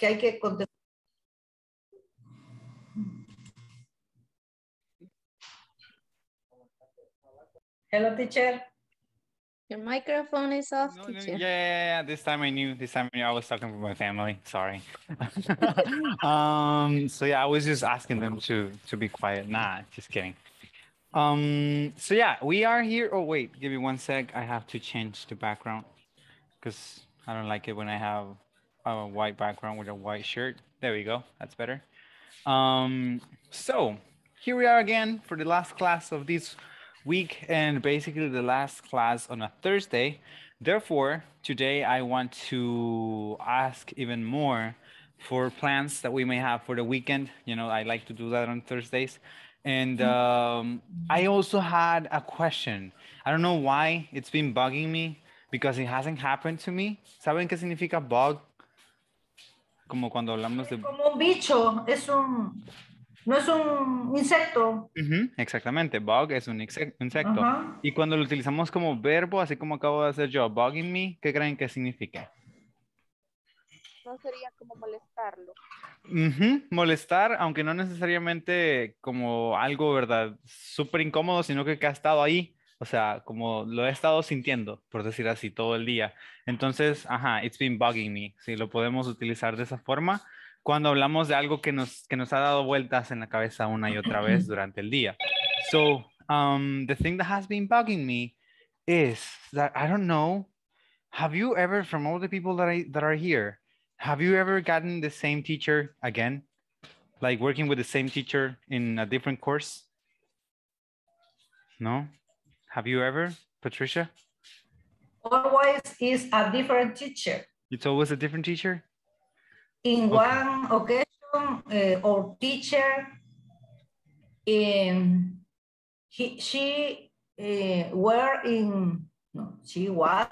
que hay que contestar. Hello, teacher. Your microphone is off, no, teacher. No, yeah, this time I knew. This time I, knew I was talking with my family. Sorry. um. So yeah, I was just asking them to to be quiet. Nah, just kidding. Um. So yeah, we are here. Oh wait, give me one sec. I have to change the background because I don't like it when I have a white background with a white shirt. There we go. That's better. Um, so here we are again for the last class of this week and basically the last class on a Thursday. Therefore, today I want to ask even more for plans that we may have for the weekend. You know, I like to do that on Thursdays. And mm-hmm. um, I also had a question. I don't know why it's been bugging me because it hasn't happened to me. ¿Saben qué significa bug? como cuando hablamos de... Como un bicho, es un... No es un insecto. exactamente, bug es un insecto. Y cuando lo utilizamos como verbo, así como acabo de hacer yo, bugging me, ¿qué creen que significa? No sería como molestarlo. molestar, aunque no necesariamente como algo, ¿verdad? Súper incómodo, sino que, que ha estado ahí o sea, como lo he estado sintiendo, por decir así, todo el día. Entonces, ajá, it's been bugging me. Si lo podemos utilizar de esa forma cuando hablamos de algo que nos, que nos ha dado vueltas en la cabeza una y otra vez durante el día. So, um, the thing that has been bugging me is that I don't know. Have you ever, from all the people that, I, that are here, have you ever gotten the same teacher again? Like working with the same teacher in a different course? No? Have you ever, Patricia? Always is a different teacher. It's always a different teacher? In okay. one occasion, uh, our teacher, in um, he, she uh, were in, no, she was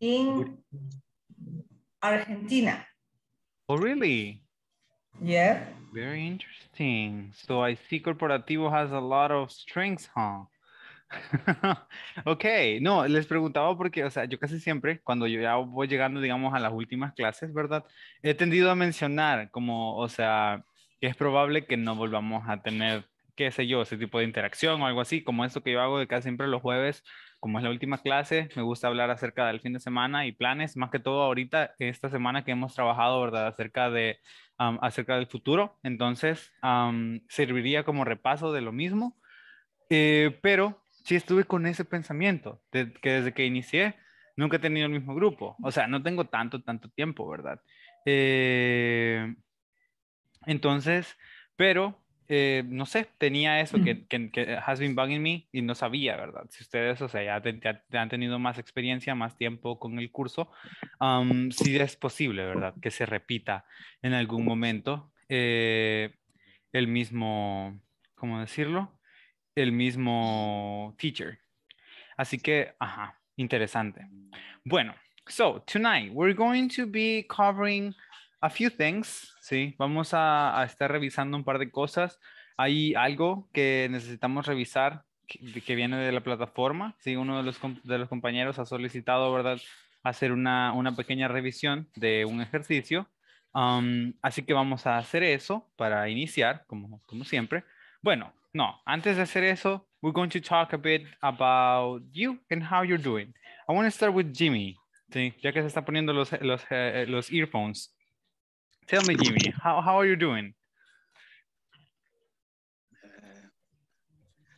in Argentina. Oh, really? Yeah. Very interesting. So I see Corporativo has a lot of strengths, huh? ok, no, les preguntaba porque, o sea, yo casi siempre, cuando yo ya voy llegando, digamos, a las últimas clases, ¿verdad? He tendido a mencionar como, o sea, que es probable que no volvamos a tener, qué sé yo, ese tipo de interacción o algo así, como eso que yo hago de casi siempre los jueves, como es la última clase, me gusta hablar acerca del fin de semana y planes, más que todo ahorita, esta semana que hemos trabajado, ¿verdad? Acerca de... acerca del futuro, entonces serviría como repaso de lo mismo, eh, pero sí estuve con ese pensamiento, que desde que inicié nunca he tenido el mismo grupo. O sea, no tengo tanto, tanto tiempo, ¿verdad? Eh, entonces, pero, eh, no sé, tenía eso que, has been bugging me y no sabía, ¿verdad? Si ustedes, o sea, ya, han tenido más experiencia, más tiempo con el curso, si es posible, ¿verdad? Que se repita en algún momento eh, el mismo, ¿cómo decirlo? el mismo teacher. Así que, ajá, interesante. Bueno, so tonight we're going to be covering a few things, ¿sí? Vamos a, estar revisando un par de cosas. Hay algo que necesitamos revisar que, viene de la plataforma, ¿sí? Uno de los, compañeros ha solicitado, ¿verdad? Hacer una, pequeña revisión de un ejercicio. Um, así que vamos a hacer eso para iniciar, como, como siempre. Bueno, no, antes de hacer eso, we're going to talk a bit about you and how you're doing. I want to start with Jimmy, ¿sí? ya que se está poniendo los, los, uh, los earphones. Tell me, Jimmy, how, how are you doing? Uh,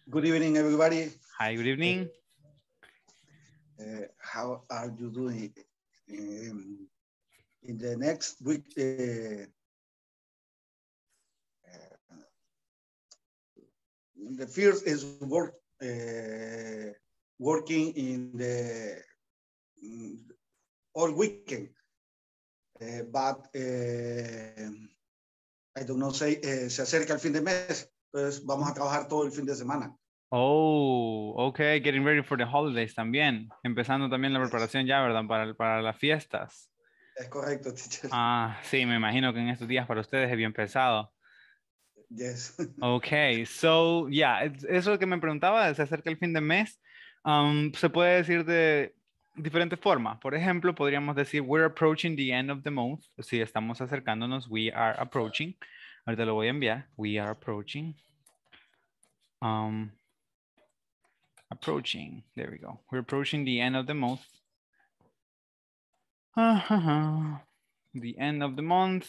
good evening, everybody. Hi, good evening. Uh, uh how are you doing? Um, in the next week, uh, the first is work eh, working in the mm, all weekend, uh, but eh, I don't know, se acerca el fin de mes, entonces vamos a trabajar todo el fin de semana. Oh, okay, getting ready for the holidays también, empezando también la preparación ya, ¿verdad? Para, para las fiestas. Es correcto, teacher. Ah, sí, me imagino que en estos días para ustedes es bien pesado. Yes. Ok, so, yeah, eso que me preguntaba, se acerca el fin de mes. Um, se puede decir de Diferente formas. Por ejemplo, podríamos decir, we're approaching the end of the month. Si estamos acercándonos, we are approaching. Ahorita lo voy a enviar. We are approaching. Um, approaching. There we go. We're approaching the end of the month. The end of the month.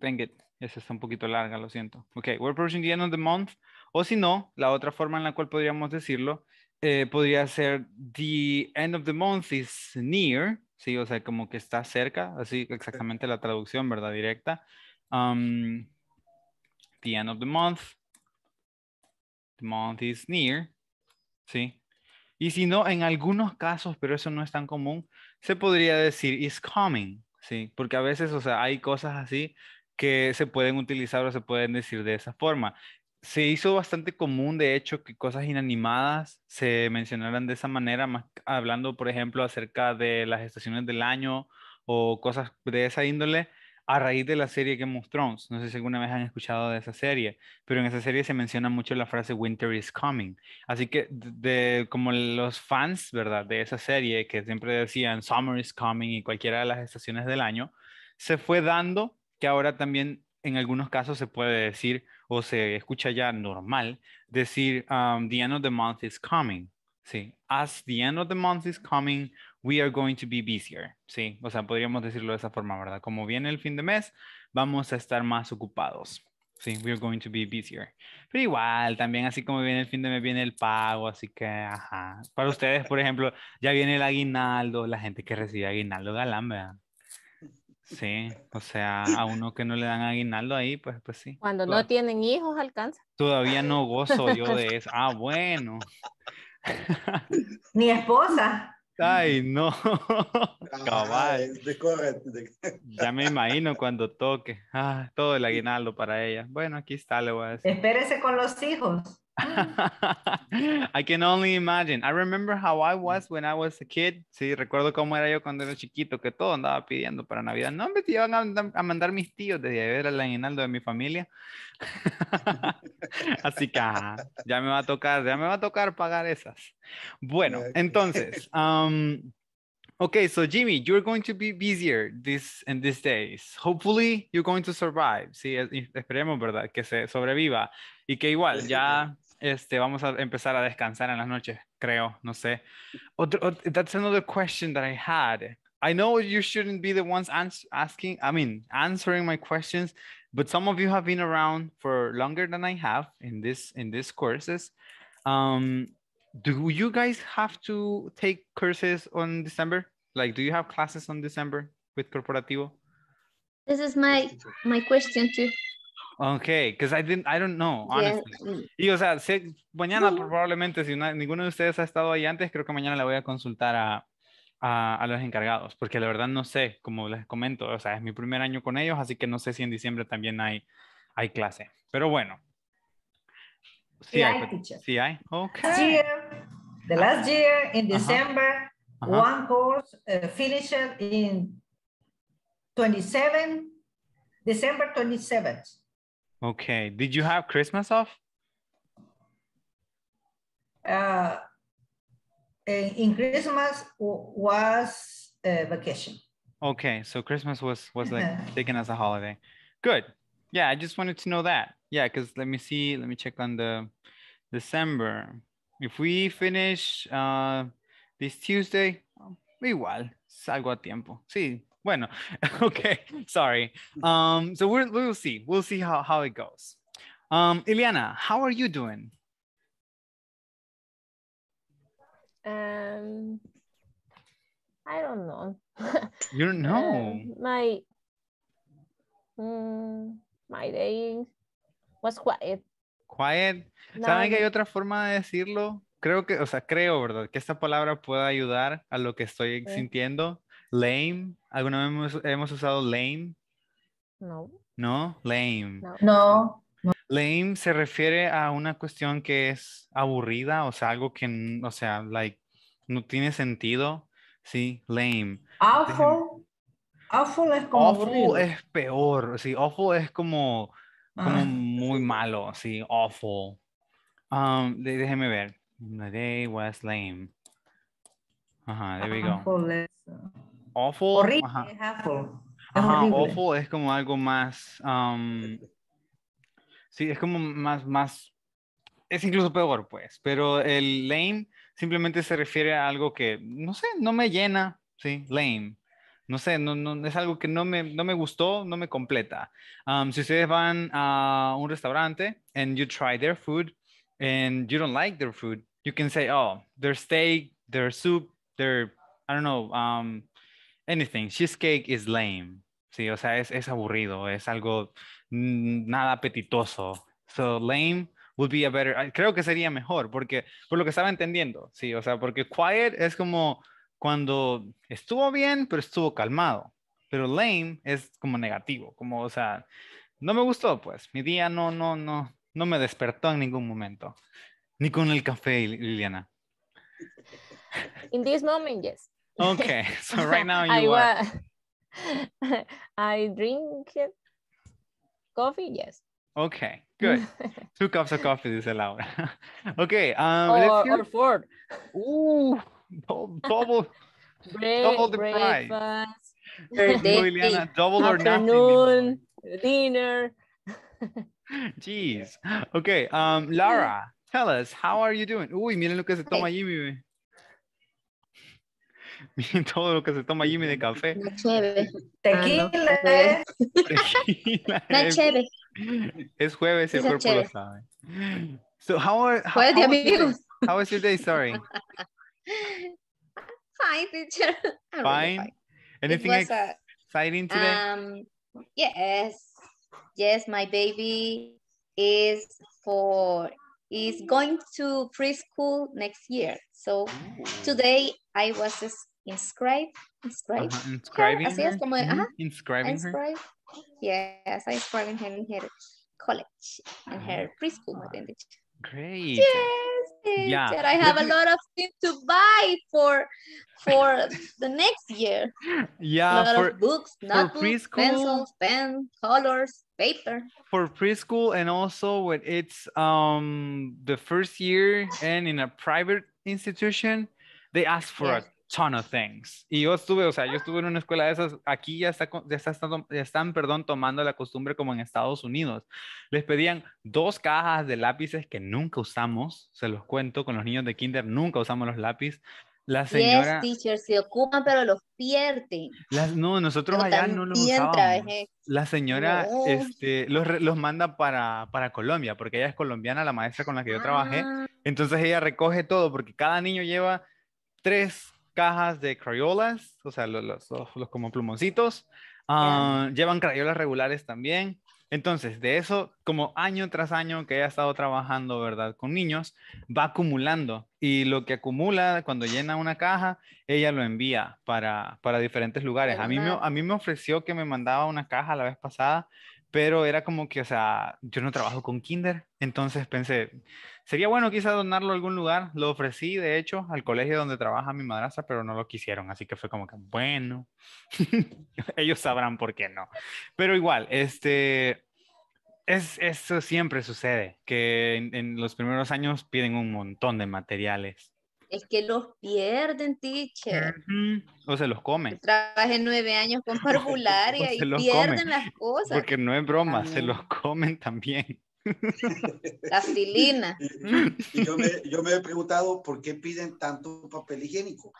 Dang it. Esa está un poquito larga, lo siento. Ok, we're approaching the end of the month. O si no, la otra forma en la cual podríamos decirlo eh, podría ser the end of the month is near, sí, o sea, como que está cerca, así exactamente la traducción, ¿verdad? Directa. Um, the end of the month, the month is near, sí. Y si no, en algunos casos, pero eso no es tan común, se podría decir is coming, sí, porque a veces, o sea, hay cosas así que se pueden utilizar o se pueden decir de esa forma. Se hizo bastante común, de hecho, que cosas inanimadas se mencionaran de esa manera, más hablando, por ejemplo, acerca de las estaciones del año o cosas de esa índole a raíz de la serie Game of Thrones. No sé si alguna vez han escuchado de esa serie, pero en esa serie se menciona mucho la frase Winter is coming. Así que de, como los fans, ¿verdad? De esa serie que siempre decían Summer is coming y cualquiera de las estaciones del año, se fue dando que ahora también en algunos casos se puede decir o se escucha ya normal decir um, the end of the month is coming. Sí, as the end of the month is coming, we are going to be busier. Sí, o sea, podríamos decirlo de esa forma, ¿verdad? Como viene el fin de mes, vamos a estar más ocupados. Sí, we are going to be busier. Pero igual, también así como viene el fin de mes, viene el pago, así que, ajá. Para ustedes, por ejemplo, ya viene el aguinaldo, la gente que recibe aguinaldo galán, ¿verdad? Sí, o sea, a uno que no le dan aguinaldo ahí, pues, pues sí. Cuando no tienen hijos, alcanza. Todavía no gozo yo de eso. Ah, bueno. Ni esposa. Ay, no. Ah, ya me imagino cuando toque. Ah, todo el aguinaldo para ella. Bueno, aquí está, le voy a decir. Espérese con los hijos. I can only imagine. I remember how I mm. was when I was a kid. Sí, recuerdo cómo era yo cuando era chiquito, que todo andaba pidiendo para Navidad. No, me iban a, mandar mis tíos desde ver el aguinaldo de mi familia. Así que ya me va a tocar, ya me va a tocar pagar esas. Bueno, entonces, Ok, um, okay, so Jimmy, you're going to be busier in these days. Hopefully, you're going to survive. Sí, esperemos, verdad, que se sobreviva y que igual ya este, vamos a empezar a descansar en las noches, creo, no sé. Otro, that's another question that I had. I know you shouldn't be the ones asking, I mean, answering my questions, but some of you have been around for longer than I have in this in these courses. Um, do you guys have to take courses on December? Like, do you have classes on December with Corporativo? This is my my question too. Okay, because I didn't, I don't know, honestly. Y o sea, mañana probablemente, si ninguno de ustedes ha estado ahí antes, creo que mañana le voy a consultar a, los encargados, porque la verdad no sé, como les comento, o sea, es mi primer año con ellos, así que no sé si en diciembre también hay, hay clase. Pero bueno. Sí, hay, ok. Sí hay. Okay. Last the last ah, year in December, one course uh, finished in 27, December 27th. Okay. Did you have Christmas off? Uh, eh, in Christmas was a eh, vacation. Okay, so Christmas was was like uh-huh. taken as a holiday. Good. Yeah, I just wanted to know that. Yeah, because let me see. Let me check on the December. If we finish uh, this Tuesday, oh, igual, salgo a tiempo. Sí, bueno, okay, sorry. Um, so we'll we'll see. We'll see how, how it goes. Um, Ileana, how are you doing? Um, I don't know. you don't know. Um, my um, my day was quiet. Quiet. ¿Saben que hay otra forma de decirlo? Creo que, o sea, creo, ¿verdad? Que esta palabra pueda ayudar a lo que estoy sintiendo. Lame. ¿Alguna vez hemos, hemos usado lame? No. ¿No? Lame. No. Lame se refiere a una cuestión que es aburrida, o sea, algo que, o sea, like, no tiene sentido. Sí, lame. Awful. Awful es como awful es peor, sí, awful es como, como ah. muy malo, sí, awful. Um, déjeme ver. The day was lame. Ajá, there we go. Uh, awful. ajá. es awful. awful es como algo más. Um, sí, es como más, más. Es incluso peor, pues. Pero el lame simplemente se refiere a algo que, no sé, no me llena. Sí, lame. No sé, no, no, es algo que no me, no me gustó, no me completa. Um, si ustedes van a un restaurante and you try their food and you don't like their food, you can say, oh, their steak, their soup, their, I don't know, um, anything. Cheesecake is lame. Sí, o sea, es, es aburrido, es algo nada apetitoso. So lame would be a better, ah, creo que sería mejor, porque por lo que estaba entendiendo, sí, o sea, porque quiet es como cuando estuvo bien, pero estuvo calmado, pero lame es como negativo, como, o sea, no me gustó, pues, mi día no, no, no, no me despertó en ningún momento, ni con el café, Liliana. In Okay, so right now you I are. I drink coffee, yes. Okay, good. Two cups of coffee is allowed. okay, um, or, let's hear. Or four. Ooh, double, Break, double the price. Breakfast, eh, double or nothing. dinner. Jeez. Okay, um, Lara, tell us, how are you doing? Uy, miren lo que se toma allí, mi todo lo que se toma Jimmy de café. Tequila. Ah, no. Tequila. Es jueves, el cuerpo lo sabe. So how are, how, how, how was your day? Sorry. Fine, teacher. I'm fine. Really fine. Anything a, exciting today? Um, yes. Yes, my baby is for is going to preschool next year. So today I was Inscribe, inscribe. Uh -huh. Inscribing así her. es como, de, mm -hmm. ajá. Mm-hmm, inscribing inscribe. her. Yes, I inscribing her in her college, in oh. her ah, preschool, my ah, Great. Yes, yeah. I have a lot of things to buy for for the next year. Yeah, a lot for, of books, notebooks, pencils, pen, colors, paper. For preschool and also when it's um the first year and in a private institution, they ask for yes. a ton of things. Y yo estuve, o sea, yo estuve en una escuela de esas, aquí ya, está, ya, está, están, perdón, tomando la costumbre como en Estados Unidos. Les pedían dos cajas de lápices que nunca usamos, se los cuento, con los niños de kinder nunca usamos los lápices. La señora... teacher, se ocupan, pero los pierden. no, nosotros allá no los usábamos. La señora este, los, los manda para, para, Colombia, porque ella es colombiana, la maestra con la que yo trabajé. Ah. Entonces ella recoge todo, porque cada niño lleva tres cajas de crayolas, o sea, los, los, como plumoncitos. Ah, llevan crayolas regulares también. Entonces, de eso, como año tras año que ella ha estado trabajando, ¿verdad? Con niños, va acumulando. Y lo que acumula cuando llena una caja, ella lo envía para, para diferentes lugares. A mí, me, a mí me ofreció que me mandaba una caja la vez pasada, pero era como que, o sea, yo no trabajo con Kinder. Entonces pensé, Sería bueno quizá donarlo a algún lugar. Lo ofrecí, de hecho, al colegio donde trabaja mi madrastra, pero no lo quisieron. Así que fue como que, bueno, ellos sabrán por qué no. Pero igual, este, es, eso siempre sucede, que en, los primeros años piden un montón de materiales. Es que los pierden, teacher. O se los comen. trabajé nueve años con parvularia y pierden las cosas. Porque no es broma, se los comen también. Plastilina. Mm. yo, me, he preguntado por qué piden tanto papel higiénico.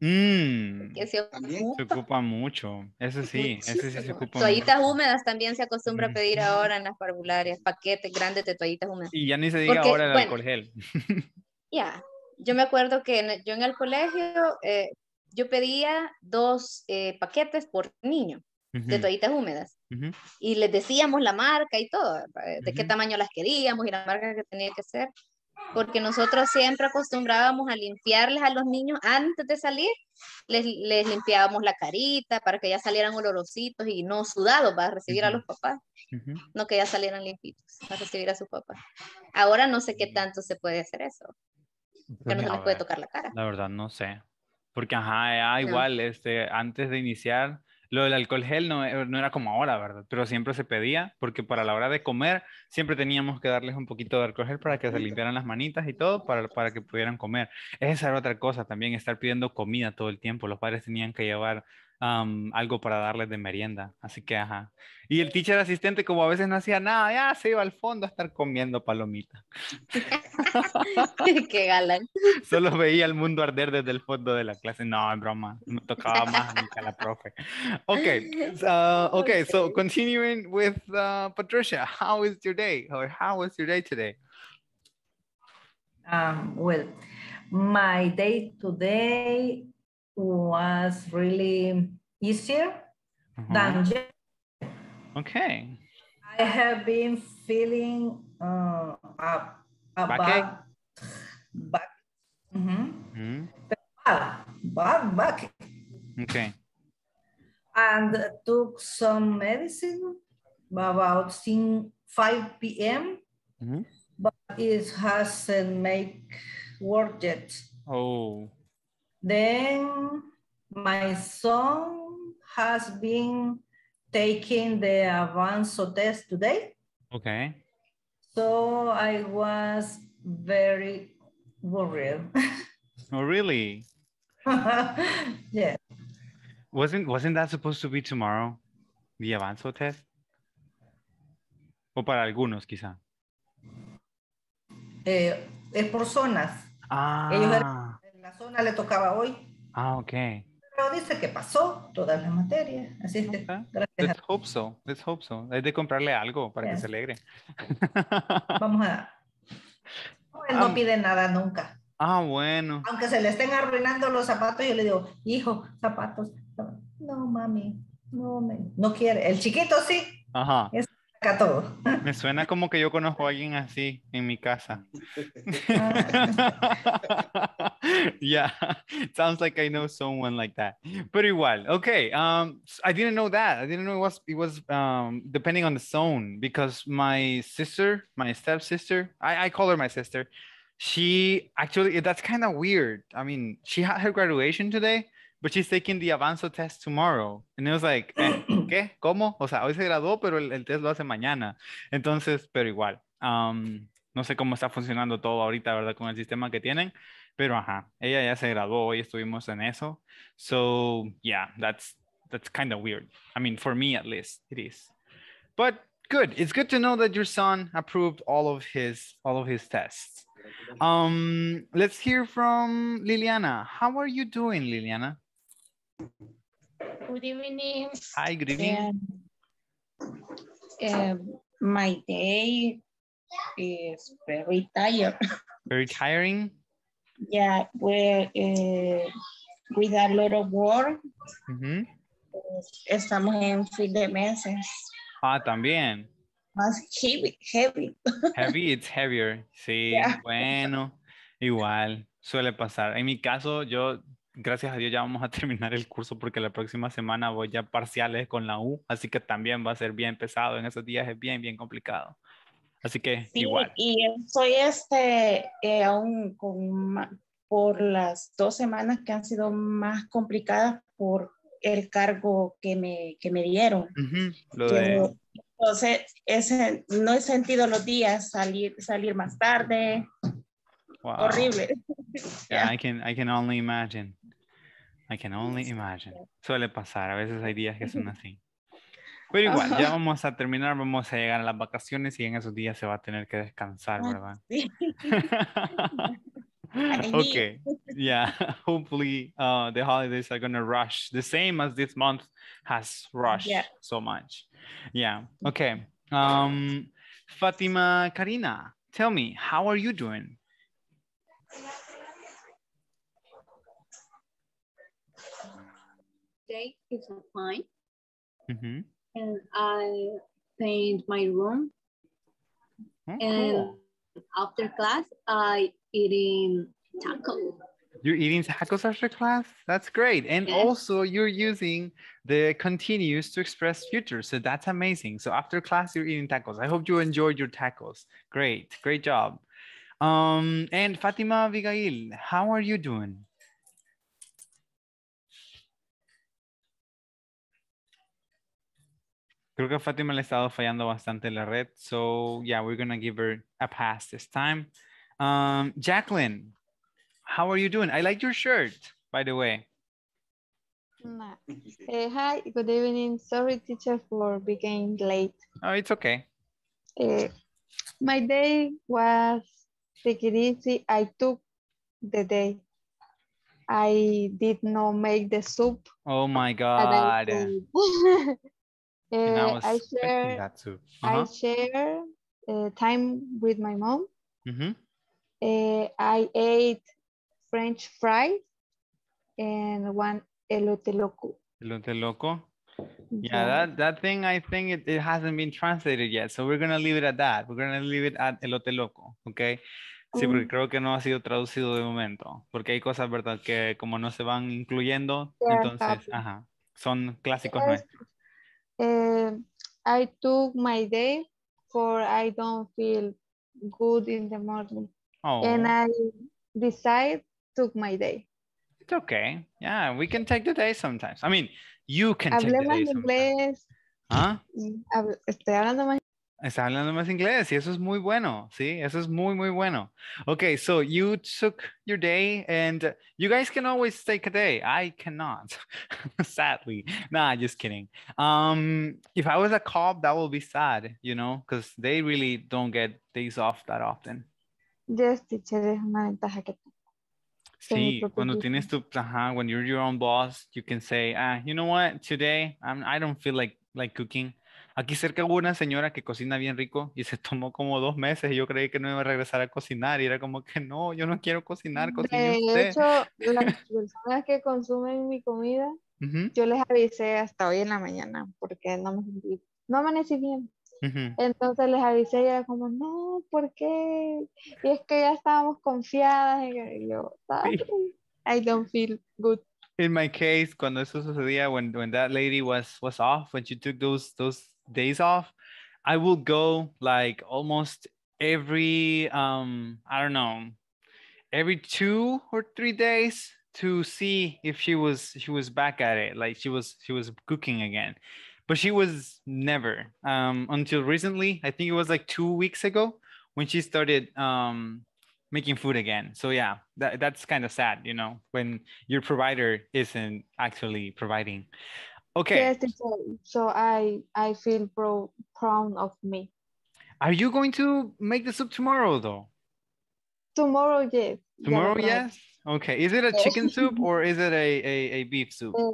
Mm. se, ocupa mucho. Eso sí, sí se ocupa. Toallitas húmedas también se acostumbra a mm. pedir ahora en las parvularias, paquetes grandes de toallitas húmedas. Y ya ni se diga ahora el alcohol gel. Ya, yo me acuerdo que yo en el colegio eh, yo pedía dos eh, paquetes por niño de toallitas húmedas. Y les decíamos la marca y todo, eh, de qué tamaño las queríamos y la marca que tenía que ser, porque nosotros siempre acostumbrábamos a limpiarles a los niños antes de salir, les, les limpiábamos la carita para que ya salieran olorositos y no sudados para recibir a los papás, no que ya salieran limpitos para recibir a sus papás. Ahora no sé qué tanto se puede hacer eso, que pues no se les puede tocar la cara. La verdad, no sé. Porque, ajá, igual, este, antes de iniciar, lo del alcohol gel no, eh, no, era como ahora, ¿verdad? Pero siempre se pedía, porque para la hora de comer siempre teníamos que darles un poquito de alcohol gel para que se limpiaran las manitas y todo, para, para que pudieran comer. Esa era otra cosa también, estar pidiendo comida todo el tiempo. Los padres tenían que llevar algo para darles de merienda. Así que, ajá. Y el teacher asistente, como a veces no hacía nada, ya se iba al fondo a estar comiendo palomita. Qué galán. Solo veía el mundo arder desde el fondo de la clase. No, broma. Me tocaba más a la profe. Ok. Ah, ok, okay. So continuing with ah, Patricia, how is your day? Or how was your day today? Um, well, my day today was really easier mm-hmm. than Okay. I have been feeling uh, up, about back, mm-hmm. Mm-hmm. back, back. Okay. And took some medicine about 5 p.m. Mm-hmm. But it hasn't make work yet. Oh. Then my son has been taking the Avanzo test today. Okay. So I was very worried. oh, really? yeah. Wasn't wasn't that supposed to be tomorrow? The Avanzo test? O para algunos, quizá. Eh, es personas. Ah. Ellos eran la zona le tocaba hoy. Ah, ok. Pero dice que pasó toda la materia. Así es Es hope so. hope so. Hay de comprarle algo para que se alegre. Vamos a. Él no pide nada nunca. Ah, bueno. Aunque se le estén arruinando los zapatos, yo le digo, hijo, zapatos. No, mami, no, no quiere. El chiquito sí. Ajá. Es Me suena como que yo conozco a alguien así en mi casa. yeah, sounds like I know someone like that. Pretty igual, okay. Um, I didn't know that. I didn't know it was it was um depending on the zone because my sister, my stepsister, I I call her my sister. She actually that's kind of weird. I mean, she had her graduation today but she's taking the Avanzo test tomorrow. And it was like, eh, ¿qué? ¿Cómo? O sea, hoy se graduó, pero el, el test lo hace mañana. Entonces, pero igual, um, no sé cómo está funcionando todo ahorita, ¿verdad? Con el sistema que tienen, pero ajá, ella ya se graduó hoy. estuvimos en eso. So, yeah, that's, that's kind of weird. I mean, for me at least, it is. But good. It's good to know that your son approved all of his, all of his tests. Um, let's hear from Liliana. How are you doing, Liliana? Good evening. Hi, good evening. Um, um, my day is very tired. Very tiring? Yeah, eh, we uh, with a lot of work. Mm-hmm. Estamos en fin de meses. Ah, también. Más heavy. Heavy, heavy it's heavier. Sí, bueno, igual, suele pasar. En mi caso, yo gracias a Dios ya vamos a terminar el curso porque la próxima semana voy ya parciales con la U, así que también va a ser bien pesado en esos días, es bien, bien complicado. Así que igual. Y soy este, eh, aún con, por las dos semanas que han sido más complicadas por el cargo que me, que me dieron. Entonces, ese, no he sentido los días salir, salir más tarde. Horrible. I, can, I can only imagine. I can only imagine. Suele pasar, a veces hay días que son así. Pero igual, Ajá. ya vamos a terminar, vamos a llegar a las vacaciones y en esos días se va a tener que descansar, ah, ¿verdad? Sí. okay, yeah, hopefully uh, the holidays are gonna rush the same as this month has rushed yeah. so much. Yeah, mm. okay. Um, Fatima Karina, tell me, how are you doing? day is fine. Mm-hmm. And I paint my room. Oh, and cool. after class, I eating tacos. You're eating tacos after class? That's great. And yes. also you're using the continuous to express future. So that's amazing. So after class, you're eating tacos. I hope you enjoyed your tacos. Great. Great job. Um, and Fatima Abigail, how are you doing? Creo que Fátima le ha estado fallando bastante la red. So, yeah, we're going to give her a pass this time. Um, Jacqueline, how are you doing? I like your shirt, by the way. Uh, hi, good evening. Sorry, teacher, for being late. Oh, it's okay. Uh, my day was take it easy. I took the day. I did not make the soup. Oh my God. I eh, share, I uh-huh. share eh, time with my mom. Mm-hmm. Eh, I ate French fries and one elote loco. Elote loco. Yeah, that, thing, I think it, it hasn't been translated yet. So we're going to leave it at that. We're going to leave it at elote loco. Okay. Sí, porque mm. creo que no ha sido traducido de momento, porque hay cosas, ¿verdad?, que como no se van incluyendo, entonces, ajá, son clásicos Uh, I took my day for I don't feel good in the morning. Oh. And I decide took my day. It's okay. Yeah, we can take the day sometimes. I mean, you can Hablemos take the day sometimes. Inglés. Mm, estoy hablando Está hablando más inglés y eso es muy bueno, ¿sí? Eso es muy, muy bueno. Okay, so you took your day and uh, you guys can always take a day. I cannot, sadly. Nah, just kidding. Um, if I was a cop, that would be sad, you know, because they really don't get days off that often. Yes, teacher, es una ventaja que Sí, cuando tienes tu, ajá, when you're your own boss, you can say, ah, you know what, today I'm, I don't feel like, like cooking. Aquí cerca hubo una señora que cocina bien rico y se tomó como dos meses y yo creí que no iba a regresar a cocinar y era como que no, yo no quiero cocinar, cocine De hecho, las personas que consumen mi comida, yo les avisé hasta hoy en la mañana porque no, me, no amanecí bien. Entonces les avisé y era como, no, ¿por qué? Y es que ya estábamos confiadas y yo, I don't feel good. In my case, cuando eso sucedía, when, that lady was, was off, when she took those, those days off, I will go like almost every um I don't know, every two or three days to see if she was she was back at it, like she was she was cooking again. But she was never um until recently. I think it was like two weeks ago when she started um making food again. So yeah, that, that's kind of sad, you know, when your provider isn't actually providing. Okay. Yes, so I I feel pro proud of me. Are you going to make the soup tomorrow though? Tomorrow, yes. Tomorrow, yeah, yes. Right. Okay. Is it a chicken soup or is it a a, a beef soup? Uh,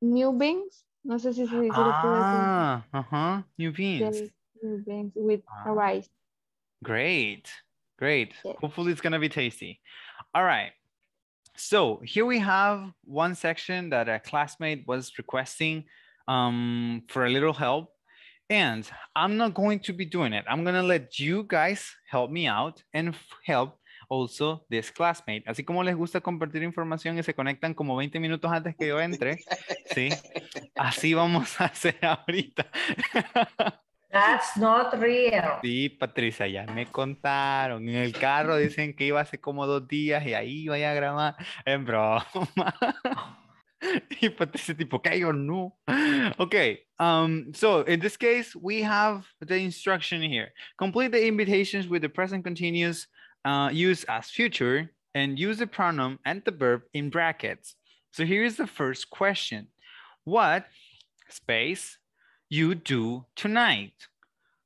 new beans. No sé si se dice. Ah, uh huh. New beans. Yes, new beans with ah. rice. Great, great. Yes. Hopefully, it's gonna be tasty. All right so here we have one section that a classmate was requesting um, for a little help. And I'm not going to be doing it. I'm going to let you guys help me out and help also this classmate. Así como les gusta compartir información y se conectan como 20 minutos antes que yo entre, ¿sí? Así vamos a hacer ahorita. That's not real. Sí, Patricia, ya me contaron. En el carro dicen que iba hace como dos días y ahí iba a grabar. En broma. y Patricia, tipo, que yo no. Okay. Um, so in this case, we have the instruction here. Complete the invitations with the present continuous uh, use as future and use the pronoun and the verb in brackets. So here is the first question. What space you do tonight?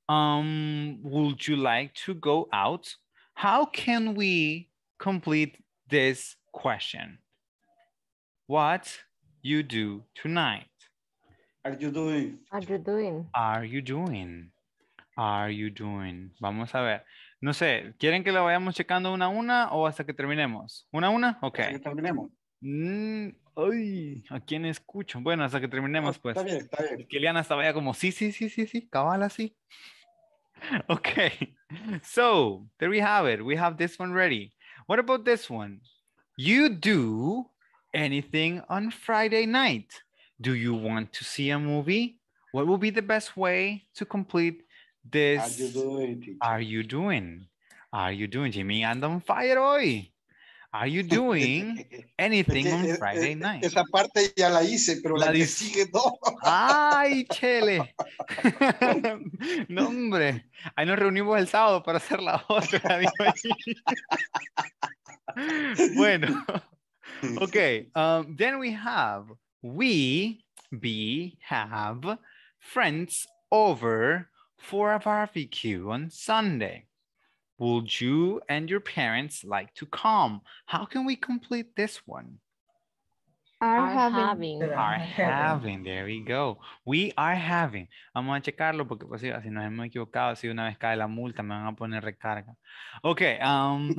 Um, would you like to go out? How can we complete this question? What you do tonight? Are you doing? Are you doing? Are you doing? Are you doing? Vamos a ver. No sé, ¿quieren que la vayamos checando una a una o hasta que terminemos? ¿Una a una? Ok. Hasta que terminemos. Mm, Ay, ¿a quién escucho? Bueno, hasta que terminemos, ah, pues. Está bien, está bien. Que Liana estaba ya como, sí, sí, sí, sí, sí, cabal así. Okay, so there we have it. We have this one ready. What about this one? You do anything on Friday night? Do you want to see a movie? What will be the best way to complete this? Are you doing? Are you doing? Are you doing? Jimmy, and on fire hoy. Are you doing anything eh, on eh, Friday eh, night? Esa parte ya la hice, pero la, la que sigue no. Ay, chele. no, hombre. Ahí nos reunimos el sábado para hacer la otra. bueno. Okay. Um, then we have, we, be, have friends over for a barbecue on Sunday. Would you and your parents like to come? How can we complete this one? Are, having. Are having. There we go. We are having. Vamos a checarlo porque pues, si nos hemos equivocado, si una vez cae la multa, me van a poner recarga. Okay. Um,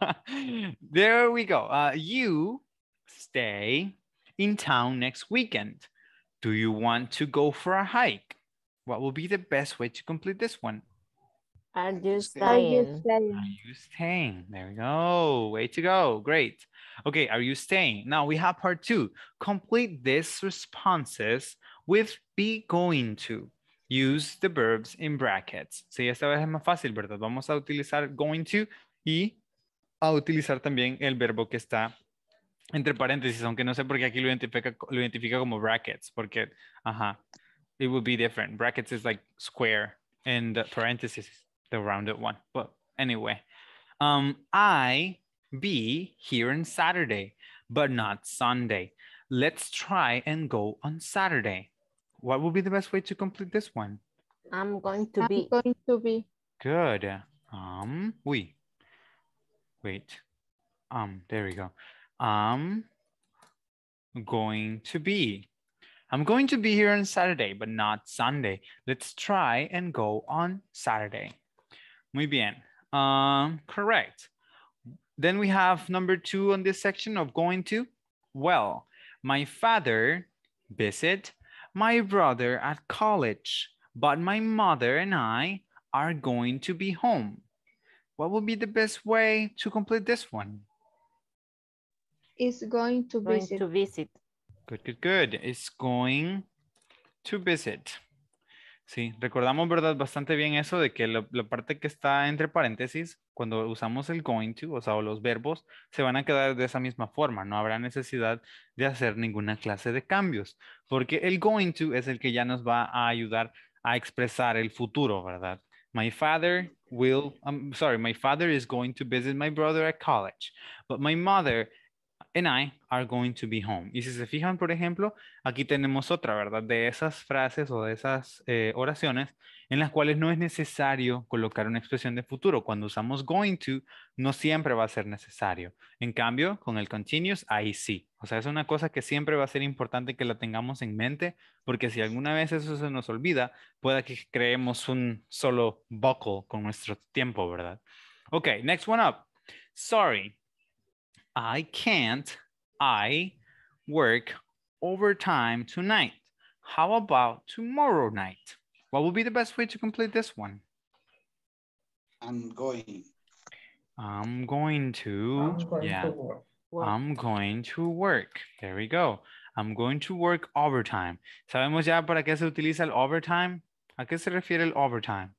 there we go. Uh, you stay in town next weekend. Do you want to go for a hike? What will be the best way to complete this one? Are you staying? Are you staying? There we go. Way to go. Great. Okay, are you staying? Now we have part two. Complete these responses with be going to. Use the verbs in brackets. Sí, esta vez es más fácil, ¿verdad? Vamos a utilizar going to y a utilizar también el verbo que está entre paréntesis, aunque no sé por qué aquí lo identifica, lo identifica como brackets, porque, ajá, it would be different. Brackets is like square and parentheses the rounded one. But anyway, um, I be here on Saturday, but not Sunday. Let's try and go on Saturday. What would be the best way to complete this one? I'm going to be. I'm going to be. Good. Um, we. Wait. Um, there we go. I'm um, going to be. I'm going to be here on Saturday, but not Sunday. Let's try and go on Saturday. Muy bien. Um, correct. Then we have number two on this section of going to. Well, my father visit my brother at college, but my mother and I are going to be home. What would be the best way to complete this one? Is going to going visit. to visit. Good, good, good. It's going to visit. Sí, recordamos, ¿verdad? Bastante bien eso de que la, parte que está entre paréntesis, cuando usamos el going to, o sea, los verbos, se van a quedar de esa misma forma. No habrá necesidad de hacer ninguna clase de cambios, porque el going to es el que ya nos va a ayudar a expresar el futuro, ¿verdad? My father will, I'm um, sorry, my father is going to visit my brother at college, but my mother and I are going to be home. Y si se fijan, por ejemplo, aquí tenemos otra, ¿verdad? De esas frases o de esas eh, oraciones en las cuales no es necesario colocar una expresión de futuro. Cuando usamos going to, no siempre va a ser necesario. En cambio, con el continuous, ahí sí. O sea, es una cosa que siempre va a ser importante que la tengamos en mente, porque si alguna vez eso se nos olvida, pueda que creemos un solo buckle con nuestro tiempo, ¿verdad? Ok, next one up. Sorry, I can't, I work overtime tonight. How about tomorrow night? What would be the best way to complete this one? I'm going. I'm going to, I'm going yeah. To work. I'm going to work. There we go. I'm going to work overtime. ¿Sabemos ya para qué se utiliza el overtime? ¿A qué se refiere el overtime?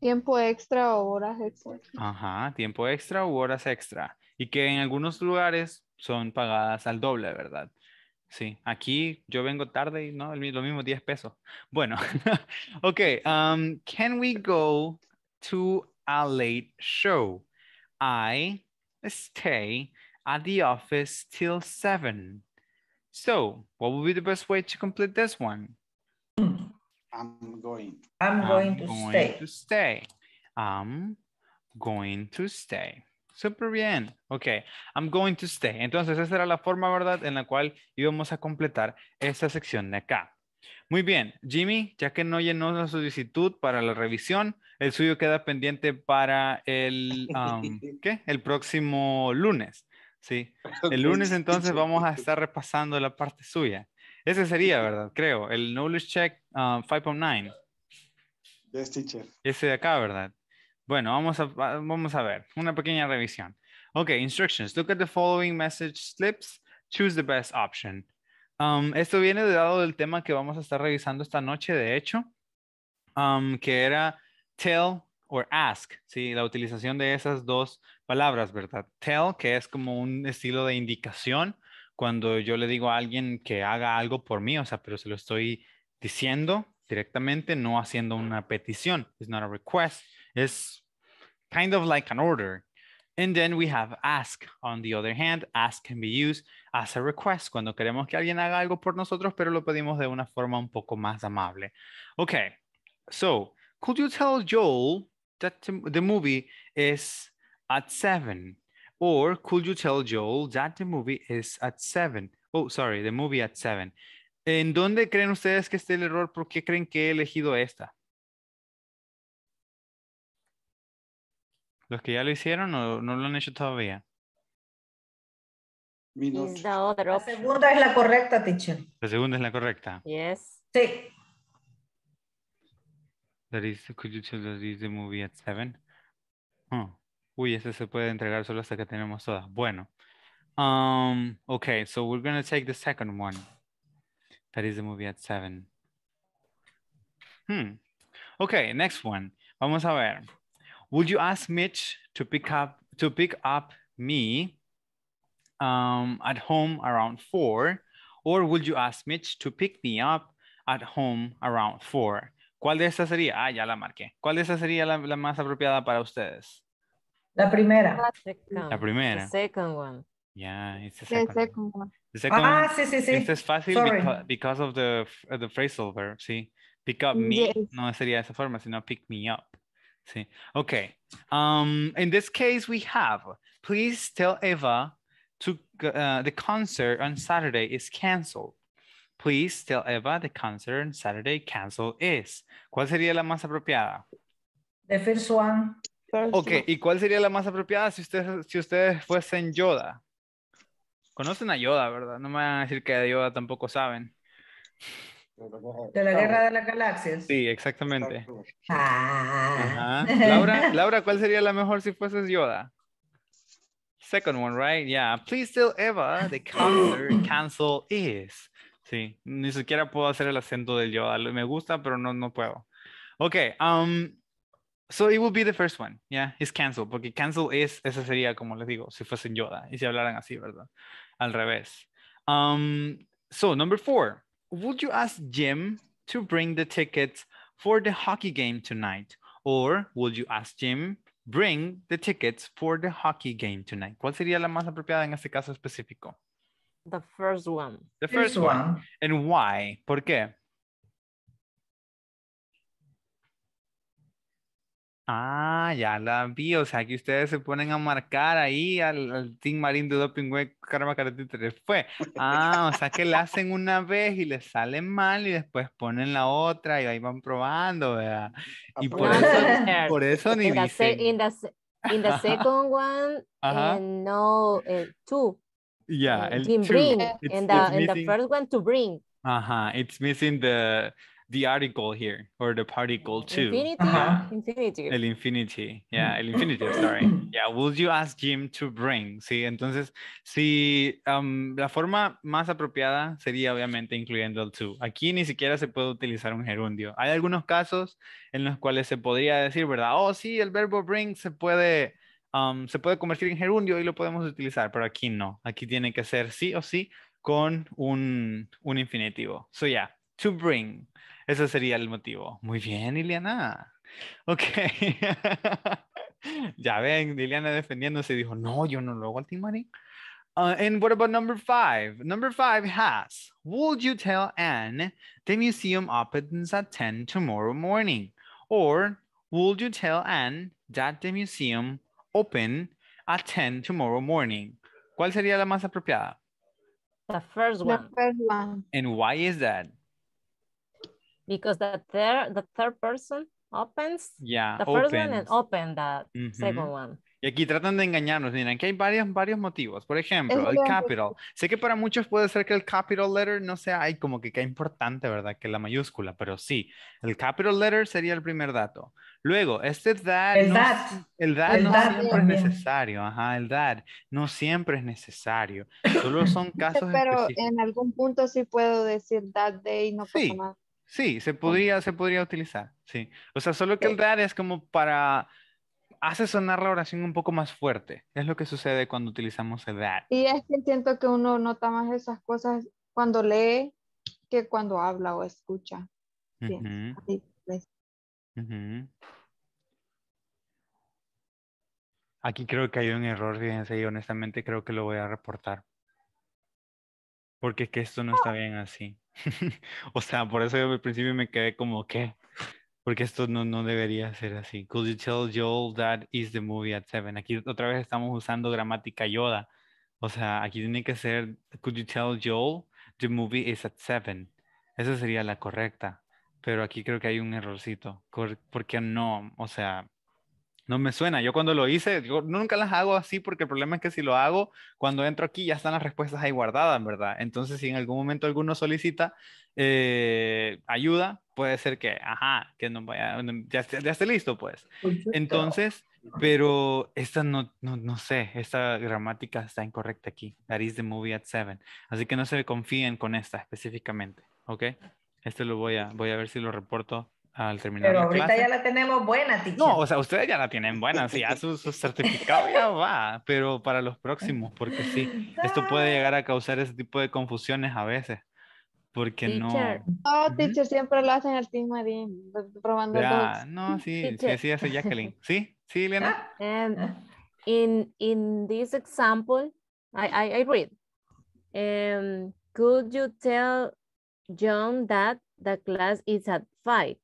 Tiempo extra o horas extra. Ajá, tiempo extra o horas extra. y que en algunos lugares son pagadas al doble, ¿verdad? Sí, aquí yo vengo tarde y no, lo mismo 10 pesos. Bueno, ok, um, can we go to a late show? I stay at the office till 7. So, what would be the best way to complete this one? I'm going. I'm going, to stay. I'm going to stay. Súper bien. Ok, I'm going to stay. Entonces, esa era la forma, ¿verdad? En la cual íbamos a completar esta sección de acá. Muy bien, Jimmy, ya que no llenó la solicitud para la revisión, el suyo queda pendiente para el, ¿qué? el próximo lunes. Sí, el lunes entonces vamos a estar repasando la parte suya. Ese sería, ¿verdad? Creo, el Knowledge Check uh, um, 5.9. Yes, teacher. Ese de acá, ¿verdad? Bueno, vamos a, vamos a ver una pequeña revisión. Ok, instructions. Look at the following message slips. Choose the best option. Um, esto viene de lado del tema que vamos a estar revisando esta noche, de hecho, um, que era tell or ask, ¿sí? la utilización de esas dos palabras, ¿verdad? Tell, que es como un estilo de indicación, cuando yo le digo a alguien que haga algo por mí, o sea, pero se lo estoy diciendo directamente, no haciendo una petición. It's not a request. Es kind of like an order. And then we have ask. On the other hand, ask can be used as a request cuando queremos que alguien haga algo por nosotros, pero lo pedimos de una forma un poco más amable. Okay, so could you tell Joel that the movie is at seven? Or could you tell Joel that the movie is at seven? Oh, sorry, the movie at seven. ¿En dónde creen ustedes que está el error? ¿Por qué creen que he elegido esta? ¿Los que ya lo hicieron o no lo han hecho todavía? Mm, la segunda es la correcta, teacher. La segunda es la correcta. Yes. Sí. That is, could you tell that is the movie at seven? Uy, ese se puede entregar solo hasta que tenemos todas. Bueno. Um, okay, so we're going to take the second one. That is the movie at seven. Hmm. Okay, next one. Vamos a ver. Would you ask Mitch to pick up to pick up me um, at home around four, or would you ask Mitch to pick me up at home around four? ¿Cuál de estas sería? Ah, ya la marqué. ¿Cuál de estas sería la, la más apropiada para ustedes? La primera. La, second. la primera. The second one. Yeah, it's the second, the second one. The second ah, one. Sí, sí, sí. Este es fácil because, because, of the, the phrasal verb, sí. Pick up me. Yes. No sería de esa forma, sino pick me up. Sí, Okay. Um, in this case, we have, please tell Eva to uh, the concert on Saturday is canceled. Please tell Eva the concert on Saturday canceled is. ¿Cuál sería la más apropiada? The first one. ok, ¿y cuál sería la más apropiada si ustedes, si ustedes fuesen Yoda? Conocen a Yoda, ¿verdad? No me van a decir que a Yoda tampoco saben. De la guerra de las galaxias. Sí, exactamente. Ah. Laura, Laura, ¿cuál sería la mejor si fueses Yoda? Second one, right? Yeah. Please tell Eva the concert cancel is. Sí, ni siquiera puedo hacer el acento del Yoda. Me gusta, pero no, no puedo. Ok um, so it will be the first one, yeah, it's cancel, porque cancel es, esa sería como les digo, si fuesen Yoda y si hablaran así, ¿verdad? Al revés. Um, so, number four, would you ask Jim to bring the tickets for the hockey game tonight? Or would you ask Jim bring the tickets for the hockey game tonight? ¿Cuál sería la más apropiada en este caso específico? The first one. The first, first one. one. And why? ¿Por qué? Ah, ya la vi. O sea, que ustedes se ponen a marcar ahí al, al Team Marín de Doping Web Karma Karate 3. Fue. Ah, o sea, que la hacen una vez y les sale mal y después ponen la otra y ahí van probando, ¿verdad? Y por eso, por eso ni dicen. In the, in the second one, no, uh, two. Yeah, el two. Bring, it's, the, in the first one to bring. Ajá, it's missing the the article here or the particle too. Infinity. Infinity. El infinity. Yeah, el mm. infinity, sorry. Yeah, would you ask Jim to bring? Sí, entonces, si um, la forma más apropiada sería obviamente incluyendo el to. Aquí ni siquiera se puede utilizar un gerundio. Hay algunos casos en los cuales se podría decir, ¿verdad? Oh, sí, el verbo bring se puede... Um, se puede convertir en gerundio y lo podemos utilizar, pero aquí no. Aquí tiene que ser sí o sí con un, un infinitivo. So yeah, to bring. Ese sería el motivo. Muy bien, Ileana. Ok. ya ven, Liliana defendiéndose dijo, no, yo no lo hago al Team uh, and what about number five? Number five has, would you tell Anne the museum opens at 10 tomorrow morning? Or would you tell Anne that the museum open at 10 tomorrow morning? ¿Cuál sería la más apropiada? The first one. The first one. And why is that? because the third the third person opens yeah, the first and open second one. Y aquí tratan de engañarnos, miren, que hay varios, varios motivos. Por ejemplo, el capital. Sé que para muchos puede ser que el capital letter no sea Hay como que qué importante, ¿verdad? Que la mayúscula, pero sí, el capital letter sería el primer dato. Luego, este that, el, no, el no siempre es necesario, ajá, el that no siempre es necesario. Solo son casos Pero en algún punto sí puedo decir that day, no pasa nada. Sí, se podría, se podría utilizar, sí. O sea, solo que el dar es como para, hace sonar la oración un poco más fuerte. Es lo que sucede cuando utilizamos el dar. Y es que siento que uno nota más esas cosas cuando lee que cuando habla o escucha. Pues. Aquí creo que hay un error, fíjense, y honestamente creo que lo voy a reportar. Porque que esto no está bien así. o sea, por eso yo al principio me quedé como, ¿qué? Porque esto no, no debería ser así. Could you tell Joel that is the movie at seven? Aquí otra vez estamos usando gramática Yoda. O sea, aquí tiene que ser, could you tell Joel the movie is at seven? Esa sería la correcta. Pero aquí creo que hay un errorcito. ¿Por qué no? O sea, no me suena. Yo cuando lo hice, yo nunca las hago así porque el problema es que si lo hago, cuando entro aquí ya están las respuestas ahí guardadas, ¿verdad? Entonces, si en algún momento alguno solicita eh, ayuda, puede ser que, ajá, que no vaya, ya, esté listo, pues. Entonces, pero esta no, no, no, sé, esta gramática está incorrecta aquí. That is the movie at seven. Así que no se confíen con esta específicamente, ¿ok? Este lo voy a, voy a ver si lo reporto al terminar. Pero ahorita ya la tenemos buena, tío. No, o sea, ustedes ya la tienen buena, sí, ya sus certificados ya va, pero para los próximos, porque sí, esto puede ah. llegar a causar ese tipo de confusiones a veces. Porque teacher. no. No, teacher, siempre lo hacen al Team Marín, probando pues, ya, No, sí, sí, sí, hace Jacqueline. ¿Sí? ¿Sí, Elena? En ah. in, in this example, I, I, I read. Um, could you tell John that the class is at five?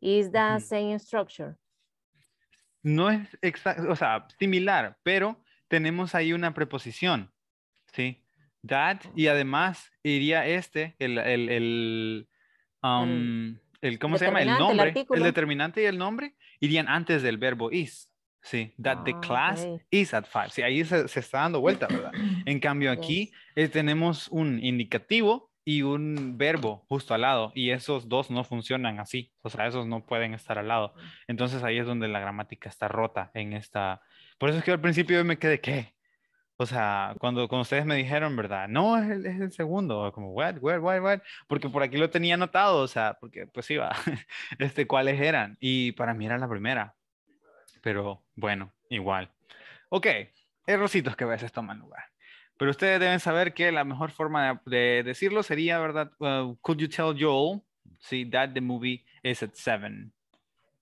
Is the same structure. No es exacto, o sea, similar, pero tenemos ahí una preposición, ¿sí? That, y además iría este, el, el, el, um, el ¿cómo se llama? El nombre, el, determinante y el nombre irían antes del verbo is, ¿sí? That the ah, class is at five, ¿sí? Ahí se, está dando vuelta, ¿verdad? En cambio aquí eh, tenemos un indicativo y un verbo justo al lado, y esos dos no funcionan así, o sea, esos no pueden estar al lado. Entonces ahí es donde la gramática está rota en esta... Por eso es que al principio me quedé, ¿qué? O sea, cuando, cuando ustedes me dijeron, ¿verdad? No, es el, es el segundo, como, what, what, what, what, porque por aquí lo tenía anotado, o sea, porque pues iba, este, cuáles eran, y para mí era la primera, pero bueno, igual. Ok, errocitos que a veces toman lugar. Pero ustedes deben saber que la mejor forma de, decirlo sería, ¿verdad? Uh, could you tell Joel, see that the movie is at seven.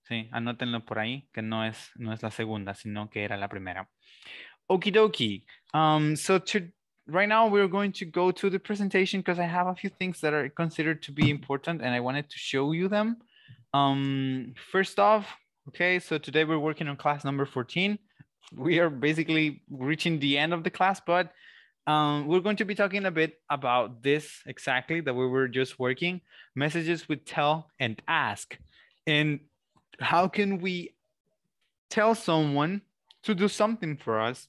Sí, anótenlo por ahí, que no es, no es la segunda, sino que era la primera. Okie dokie. Um, so to, right now we're going to go to the presentation because I have a few things that are considered to be important and I wanted to show you them. Um, first off, okay, so today we're working on class number 14. We are basically reaching the end of the class, but um, we're going to be talking a bit about this exactly that we were just working messages with tell and ask and how can we tell someone to do something for us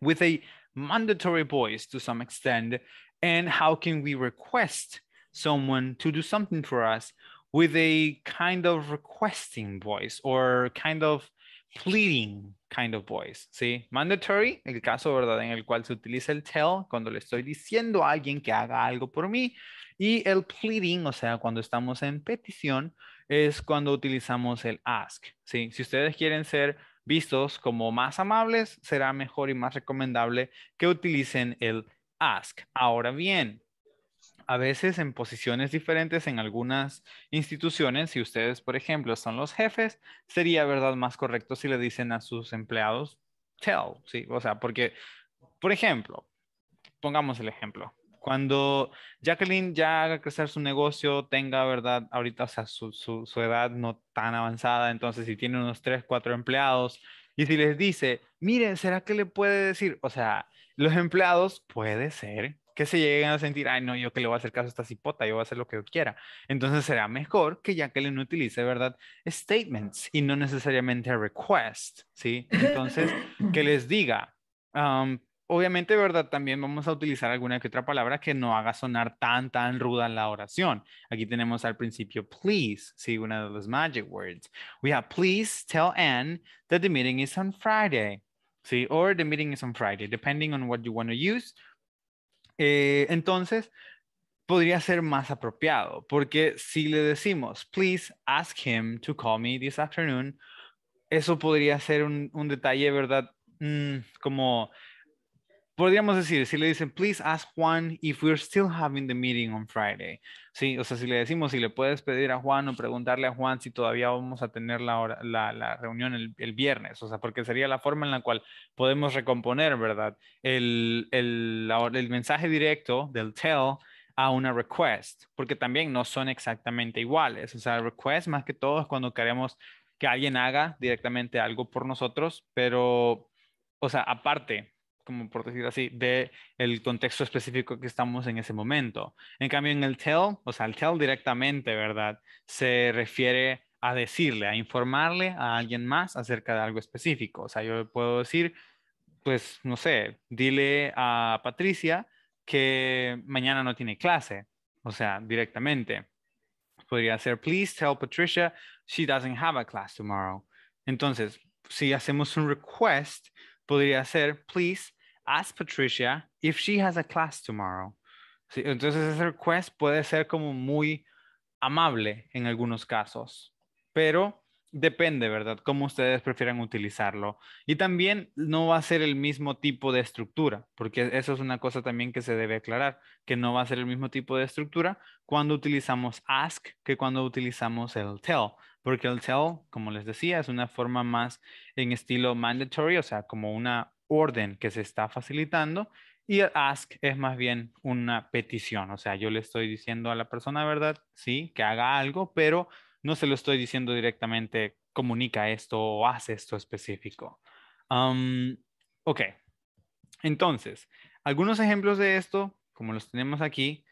with a mandatory voice to some extent and how can we request someone to do something for us with a kind of requesting voice or kind of pleading kind of voice, ¿sí? Mandatory, el caso, ¿verdad? En el cual se utiliza el tell cuando le estoy diciendo a alguien que haga algo por mí. Y el pleading, o sea, cuando estamos en petición, es cuando utilizamos el ask, ¿sí? Si ustedes quieren ser vistos como más amables, será mejor y más recomendable que utilicen el ask. Ahora bien, a veces en posiciones diferentes en algunas instituciones, si ustedes, por ejemplo, son los jefes, sería verdad más correcto si le dicen a sus empleados tell, ¿sí? O sea, porque, por ejemplo, pongamos el ejemplo. Cuando Jacqueline ya haga crecer su negocio, tenga, ¿verdad? Ahorita, o sea, su, su, edad no tan avanzada, entonces si tiene unos tres, cuatro empleados, y si les dice, miren, ¿será que le puede decir? O sea, los empleados puede ser que se lleguen a sentir, ay, no, yo que le voy a hacer caso a esta cipota, yo voy a hacer lo que yo quiera. Entonces será mejor que ya que Jacqueline utilice, ¿verdad? Statements y no necesariamente request, ¿sí? Entonces, que les diga, obviamente, ¿verdad? También vamos a utilizar alguna que otra palabra que no haga sonar tan, tan ruda la oración. Aquí tenemos al principio please, ¿sí? Una de las magic words. We have please tell Anne that the meeting is on Friday, ¿sí? Or the meeting is on Friday, depending on what you want to use. Eh, entonces, podría ser más apropiado, porque si le decimos, please ask him to call me this afternoon, eso podría ser un, detalle, ¿verdad? Mm, como podríamos decir, si le dicen, please ask Juan if we're still having the meeting on Friday. Sí, o sea, si le decimos si le puedes pedir a Juan o preguntarle a Juan si todavía vamos a tener la, la, la reunión el, el, viernes, o sea, porque sería la forma en la cual podemos recomponer, ¿verdad? El, el, el mensaje directo del tell a una request, porque también no son exactamente iguales. O sea, request más que todo es cuando queremos que alguien haga directamente algo por nosotros, pero, o sea, aparte, como por decir así, de el contexto específico que estamos en ese momento. En cambio, en el tell, o sea, el tell directamente, ¿verdad? Se refiere a decirle, a informarle a alguien más acerca de algo específico. O sea, yo puedo decir, pues, no sé, dile a Patricia que mañana no tiene clase, o sea, directamente. Podría ser, please tell Patricia she doesn't have a class tomorrow. Entonces, si hacemos un request, podría ser, please ask Patricia if she has a class tomorrow. entonces ese request puede ser como muy amable en algunos casos, pero depende, ¿verdad? Cómo ustedes prefieran utilizarlo. Y también no va a ser el mismo tipo de estructura, porque eso es una cosa también que se debe aclarar, que no va a ser el mismo tipo de estructura cuando utilizamos ask que cuando utilizamos el tell porque el tell, como les decía, es una forma más en estilo mandatory, o sea, como una orden que se está facilitando, y el ask es más bien una petición, o sea, yo le estoy diciendo a la persona, ¿verdad? Sí, que haga algo, pero no se lo estoy diciendo directamente, comunica esto o hace esto específico. ok, entonces, algunos ejemplos de esto, como los tenemos aquí,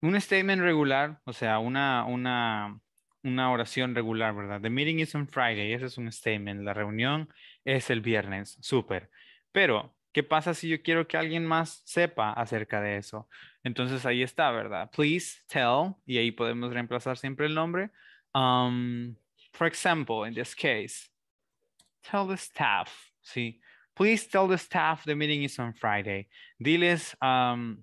un statement regular, o sea, una, una una oración regular, ¿verdad? The meeting is on Friday, ese es un statement, la reunión es el viernes, súper. Pero, ¿qué pasa si yo quiero que alguien más sepa acerca de eso? Entonces ahí está, ¿verdad? Please tell, y ahí podemos reemplazar siempre el nombre. Um, for example, in this case, tell the staff, ¿sí? Please tell the staff the meeting is on Friday. Diles um,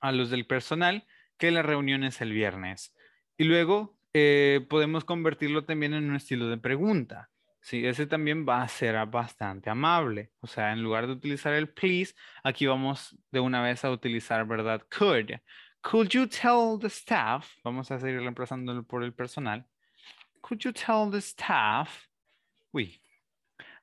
a los del personal que la reunión es el viernes. Y luego eh, podemos convertirlo también en un estilo de pregunta. Sí, ese también va a ser bastante amable. O sea, en lugar de utilizar el please, aquí vamos de una vez a utilizar, ¿verdad? Could. Could you tell the staff? Vamos a seguir reemplazándolo por el personal. Could you tell the staff? Uy.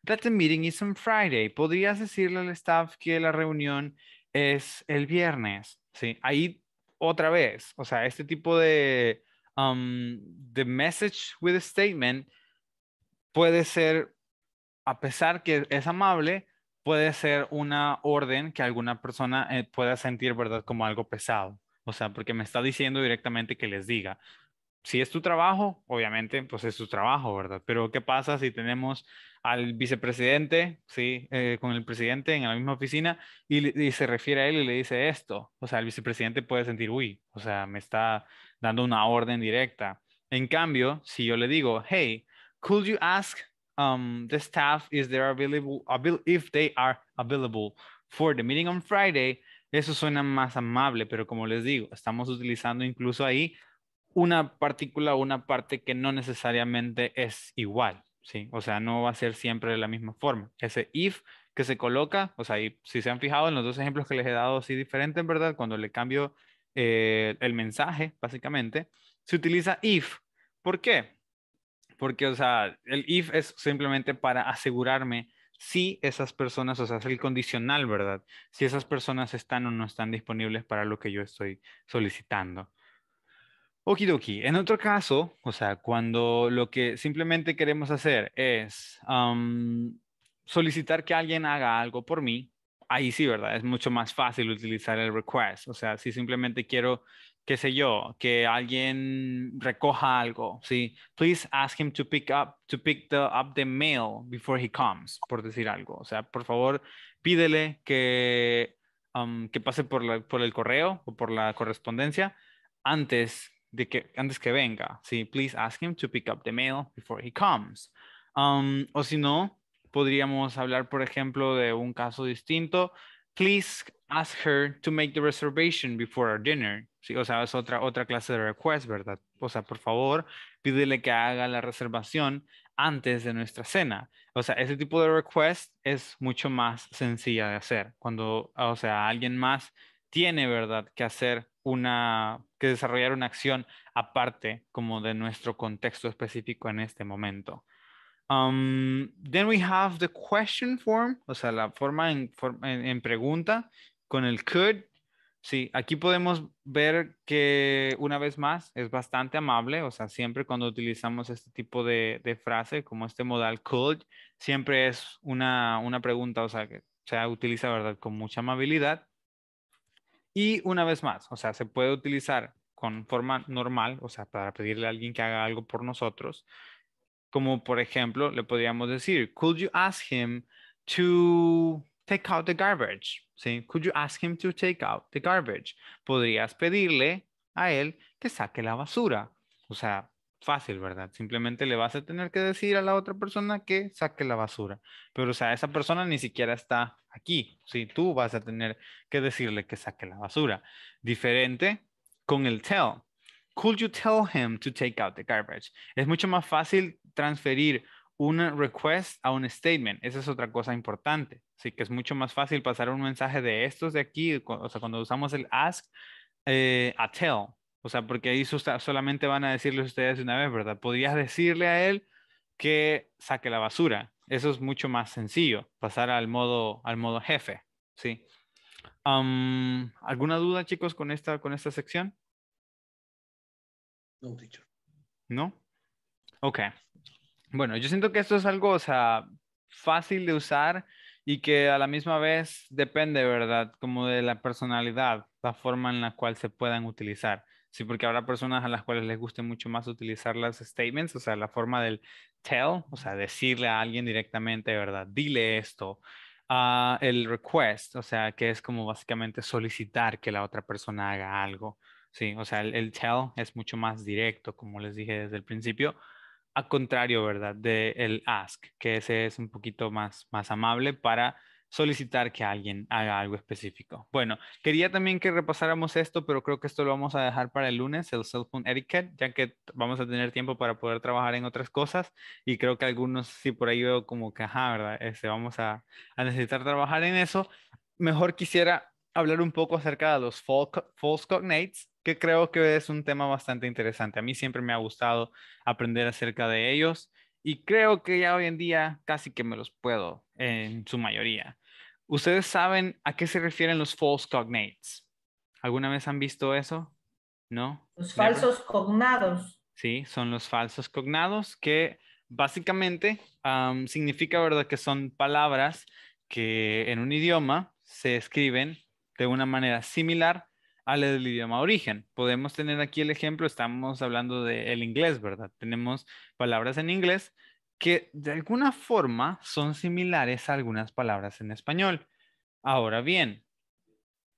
That the meeting is on Friday. Podrías decirle al staff que la reunión es el viernes. Sí, ahí otra vez. O sea, este tipo de Um, the message with a statement puede ser, a pesar que es amable, puede ser una orden que alguna persona eh, pueda sentir, ¿verdad? Como algo pesado. O sea, porque me está diciendo directamente que les diga. Si es tu trabajo, obviamente, pues es tu trabajo, ¿verdad? Pero ¿qué pasa si tenemos al vicepresidente, sí, eh, con el presidente en la misma oficina y, y, se refiere a él y le dice esto? O sea, el vicepresidente puede sentir, uy, o sea, me está dando una orden directa. En cambio, si yo le digo, hey, could you ask um, the staff available, if they are available for the meeting on Friday, eso suena más amable, pero como les digo, estamos utilizando incluso ahí una partícula, una parte que no necesariamente es igual, ¿sí? O sea, no va a ser siempre de la misma forma. Ese if que se coloca, o sea, si se han fijado en los dos ejemplos que les he dado, sí, diferente, en verdad, cuando le cambio eh, el mensaje, básicamente, se utiliza if. ¿Por qué? Porque, o sea, el if es simplemente para asegurarme si esas personas, o sea, es el condicional, ¿verdad? Si esas personas están o no están disponibles para lo que yo estoy solicitando. Okidoki. En otro caso, o sea, cuando lo que simplemente queremos hacer es solicitar que alguien haga algo por mí, ahí sí, ¿verdad? Es mucho más fácil utilizar el request. O sea, si simplemente quiero, qué sé yo, que alguien recoja algo, ¿sí? Please ask him to pick up, to pick the, up the mail before he comes, por decir algo. O sea, por favor, pídele que, um, que pase por, la, por el correo o por la correspondencia antes de que, antes que venga, ¿sí? Please ask him to pick up the mail before he comes. Um, o si no, Podríamos hablar, por ejemplo, de un caso distinto. Please ask her to make the reservation before our dinner. o sea, es otra, otra clase de request, ¿verdad? O sea, por favor, pídele que haga la reservación antes de nuestra cena. O sea, ese tipo de request es mucho más sencilla de hacer. Cuando, o sea, alguien más tiene, ¿verdad?, que hacer una, que desarrollar una acción aparte como de nuestro contexto específico en este momento. Um, then we have the question form, o sea, la forma en, pregunta con el could. Sí, aquí podemos ver que una vez más es bastante amable, o sea, siempre cuando utilizamos este tipo de, frase como este modal could, siempre es una, una pregunta, o sea, que se utiliza, ¿verdad? Con mucha amabilidad. Y una vez más, o sea, se puede utilizar con forma normal, o sea, para pedirle a alguien que haga algo por nosotros, como por ejemplo, le podríamos decir, could you ask him to take out the garbage? ¿Sí? Could you ask him to take out the garbage? Podrías pedirle a él que saque la basura. O sea, fácil, ¿verdad? Simplemente le vas a tener que decir a la otra persona que saque la basura. Pero, o sea, esa persona ni siquiera está aquí. si tú vas a tener que decirle que saque la basura. Diferente con el tell. Could you tell him to take out the garbage? Es mucho más fácil transferir una request a un statement. Esa es otra cosa importante. Así que es mucho más fácil pasar un mensaje de estos de aquí, o sea, cuando usamos el ask, eh, a tell. O sea, porque ahí solamente van a decirles ustedes una vez, ¿verdad? Podrías decirle a él que saque la basura. Eso es mucho más sencillo, pasar al modo, al modo jefe, ¿sí? ¿Alguna duda, chicos, con esta, con esta sección? No, teacher. ¿No? Ok. Bueno, yo siento que esto es algo, o sea, fácil de usar y que a la misma vez depende, ¿verdad? Como de la personalidad, la forma en la cual se puedan utilizar. Sí, porque habrá personas a las cuales les guste mucho más utilizar las statements, o sea, la forma del tell, o sea, decirle a alguien directamente, ¿verdad? Dile esto. Ah, el request, o sea, que es como básicamente solicitar que la otra persona haga algo. Sí, o sea, el, tell es mucho más directo, como les dije desde el principio, a contrario, ¿verdad? De el ask, que ese es un poquito más, más amable para solicitar que alguien haga algo específico. Bueno, quería también que repasáramos esto, pero creo que esto lo vamos a dejar para el lunes, el cell phone etiquette, ya que vamos a tener tiempo para poder trabajar en otras cosas y creo que algunos, sí por ahí veo como que, ajá, ¿verdad? Este, vamos a, a necesitar trabajar en eso. Mejor quisiera hablar un poco acerca de los false cognates, que creo que es un tema bastante interesante. A mí siempre me ha gustado aprender acerca de ellos y creo que ya hoy en día casi que me los puedo en su mayoría. ¿Ustedes saben a qué se refieren los false cognates? ¿Alguna vez han visto eso? ¿No? Los falsos cognados. Sí, son los falsos cognados que básicamente significa, ¿verdad?, que son palabras que en un idioma se escriben de una manera similar al idioma origen. Podemos tener aquí el ejemplo, estamos hablando del inglés, ¿verdad? Tenemos palabras en inglés que de alguna forma son similares a algunas palabras en español. Ahora bien,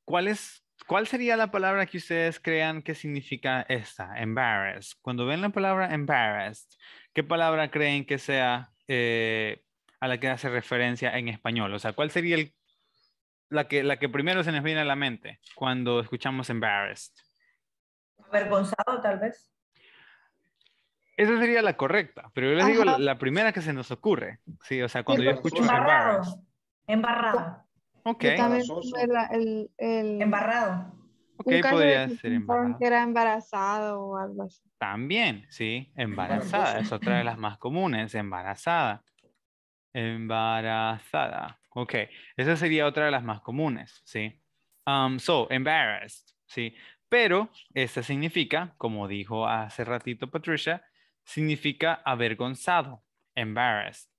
¿cuál, es, ¿cuál sería la palabra que ustedes crean que significa esta? Embarrassed. Cuando ven la palabra embarrassed, ¿qué palabra creen que sea eh, a la que hace referencia en español? O sea, ¿cuál sería el la que, primero se nos viene a la mente cuando escuchamos embarrassed. Avergonzado, tal vez. Esa sería la correcta, pero yo les digo la, primera que se nos ocurre. Sí, o sea, cuando yo escucho embarrado. embarrassed. Embarrado. Ok. Era Embarrado. Ok, podría ser Que era embarazado o algo así. También, sí, embarazada. Es otra de las más comunes, embarazada. Embarazada. Ok, esa sería otra de las más comunes, ¿sí? Um, so, embarrassed, ¿sí? Pero esta significa, como dijo hace ratito Patricia, significa avergonzado, embarrassed,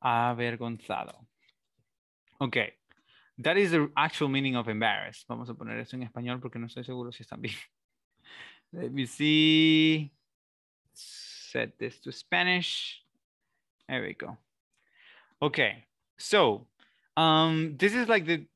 avergonzado. Ok, that is the actual meaning of embarrassed. Vamos a poner eso en español porque no estoy seguro si están bien. Let me see. Set this to Spanish. There we go. Okay, so Um, this is like the,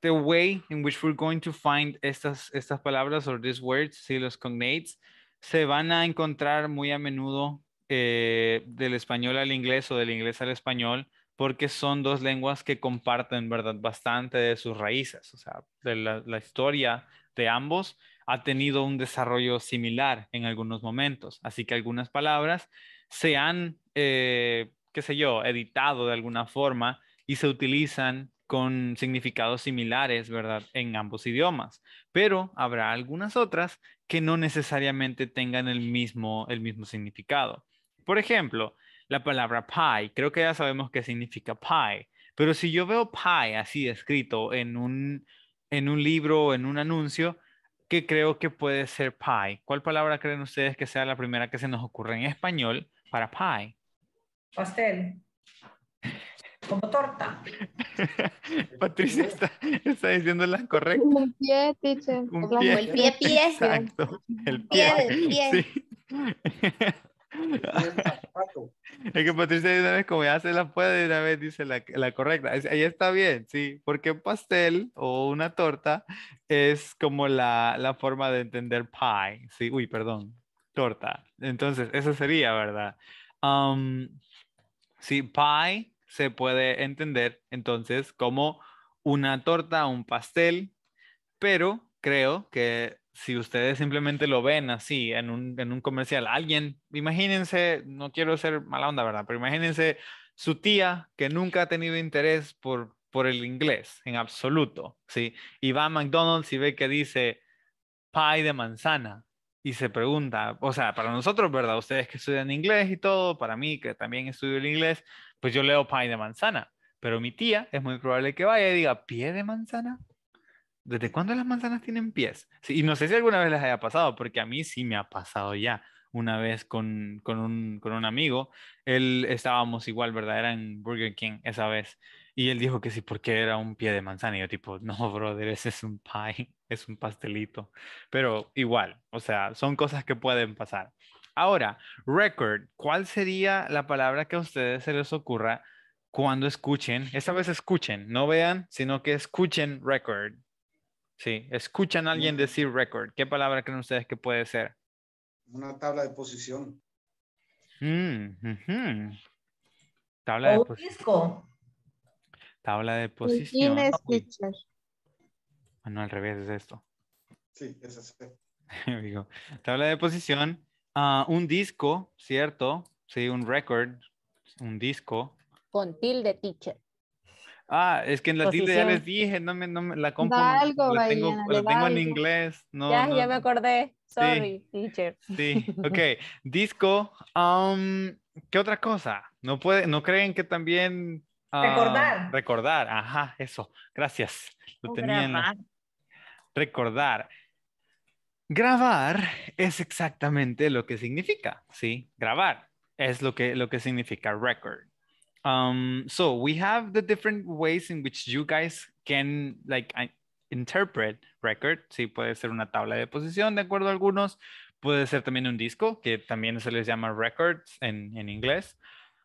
the, way in which we're going to find estas, estas palabras or these words, si los cognates, se van a encontrar muy a menudo eh, del español al inglés o del inglés al español, porque son dos lenguas que comparten, ¿verdad? Bastante de sus raíces, o sea, de la, historia de ambos ha tenido un desarrollo similar en algunos momentos, así que algunas palabras se han, eh, qué sé yo, editado de alguna forma y se utilizan con significados similares, ¿verdad? En ambos idiomas. Pero habrá algunas otras que no necesariamente tengan el mismo, el mismo significado. Por ejemplo, la palabra pie, creo que ya sabemos qué significa pie, pero si yo veo pie así escrito en un, en un libro o en un anuncio, ¿qué creo que puede ser pie? ¿Cuál palabra creen ustedes que sea la primera que se nos ocurre en español para pie? Pastel como torta. Patricia está, está, diciendo la correcta. Un pie, teacher. El pie, pie. Exacto. El pie. El pie. Sí. es que Patricia una vez como ya se la puede una vez dice la, la correcta. Ahí está bien, sí, porque un pastel o una torta es como la, la forma de entender pie, sí, uy, perdón, torta. Entonces, eso sería, ¿verdad? Um, sí, pie se puede entender entonces como una torta, un pastel, pero creo que si ustedes simplemente lo ven así en un, comercial, alguien, imagínense, no quiero ser mala onda, ¿verdad? Pero imagínense su tía que nunca ha tenido interés por, por el inglés en absoluto, ¿sí? Y va a McDonald's y ve que dice pie de manzana y se pregunta, o sea, para nosotros, ¿verdad? Ustedes que estudian inglés y todo, para mí que también estudio el inglés, pues yo leo pie de manzana, pero mi tía es muy probable que vaya y diga, ¿pie de manzana? ¿Desde cuándo las manzanas tienen pies? Sí, y no sé si alguna vez les haya pasado, porque a mí sí me ha pasado ya una vez con, un, con un amigo. Él estábamos igual, ¿verdad? Era en Burger King esa vez. Y él dijo que sí, porque era un pie de manzana. Y yo tipo, no, brother, ese es un pie, es un pastelito. Pero igual, o sea, son cosas que pueden pasar. Ahora, record, ¿cuál sería la palabra que a ustedes se les ocurra cuando escuchen? Esta vez escuchen, no vean, sino que escuchen record. Sí, escuchan a alguien decir record. ¿Qué palabra creen ustedes que puede ser? Una tabla de posición. Mm, tabla de posición. disco. Tabla de posición. Ah, no, al revés es esto. Sí, es así. tabla de posición Ah, un disco, ¿cierto? Sí, un record, un disco. Con tilde, teacher. Ah, es que en la tilde ya les dije, no me, no me la compro, algo, la tengo, la tengo en inglés. No, ya, ya me acordé. Sorry, teacher. Sí, ok. Disco. Um, ¿Qué otra cosa? ¿No, puede, ¿No creen que también... Ah, recordar. Recordar, ajá, eso. Gracias. Lo tenía en Recordar. Grabar es exactamente lo que significa, ¿sí? Grabar es lo que, lo que significa record. Um, so we have the different ways in which you guys can like interpret record. Sí, puede ser una tabla de posición, de acuerdo a algunos. Puede ser también un disco, que también se les llama records en, inglés.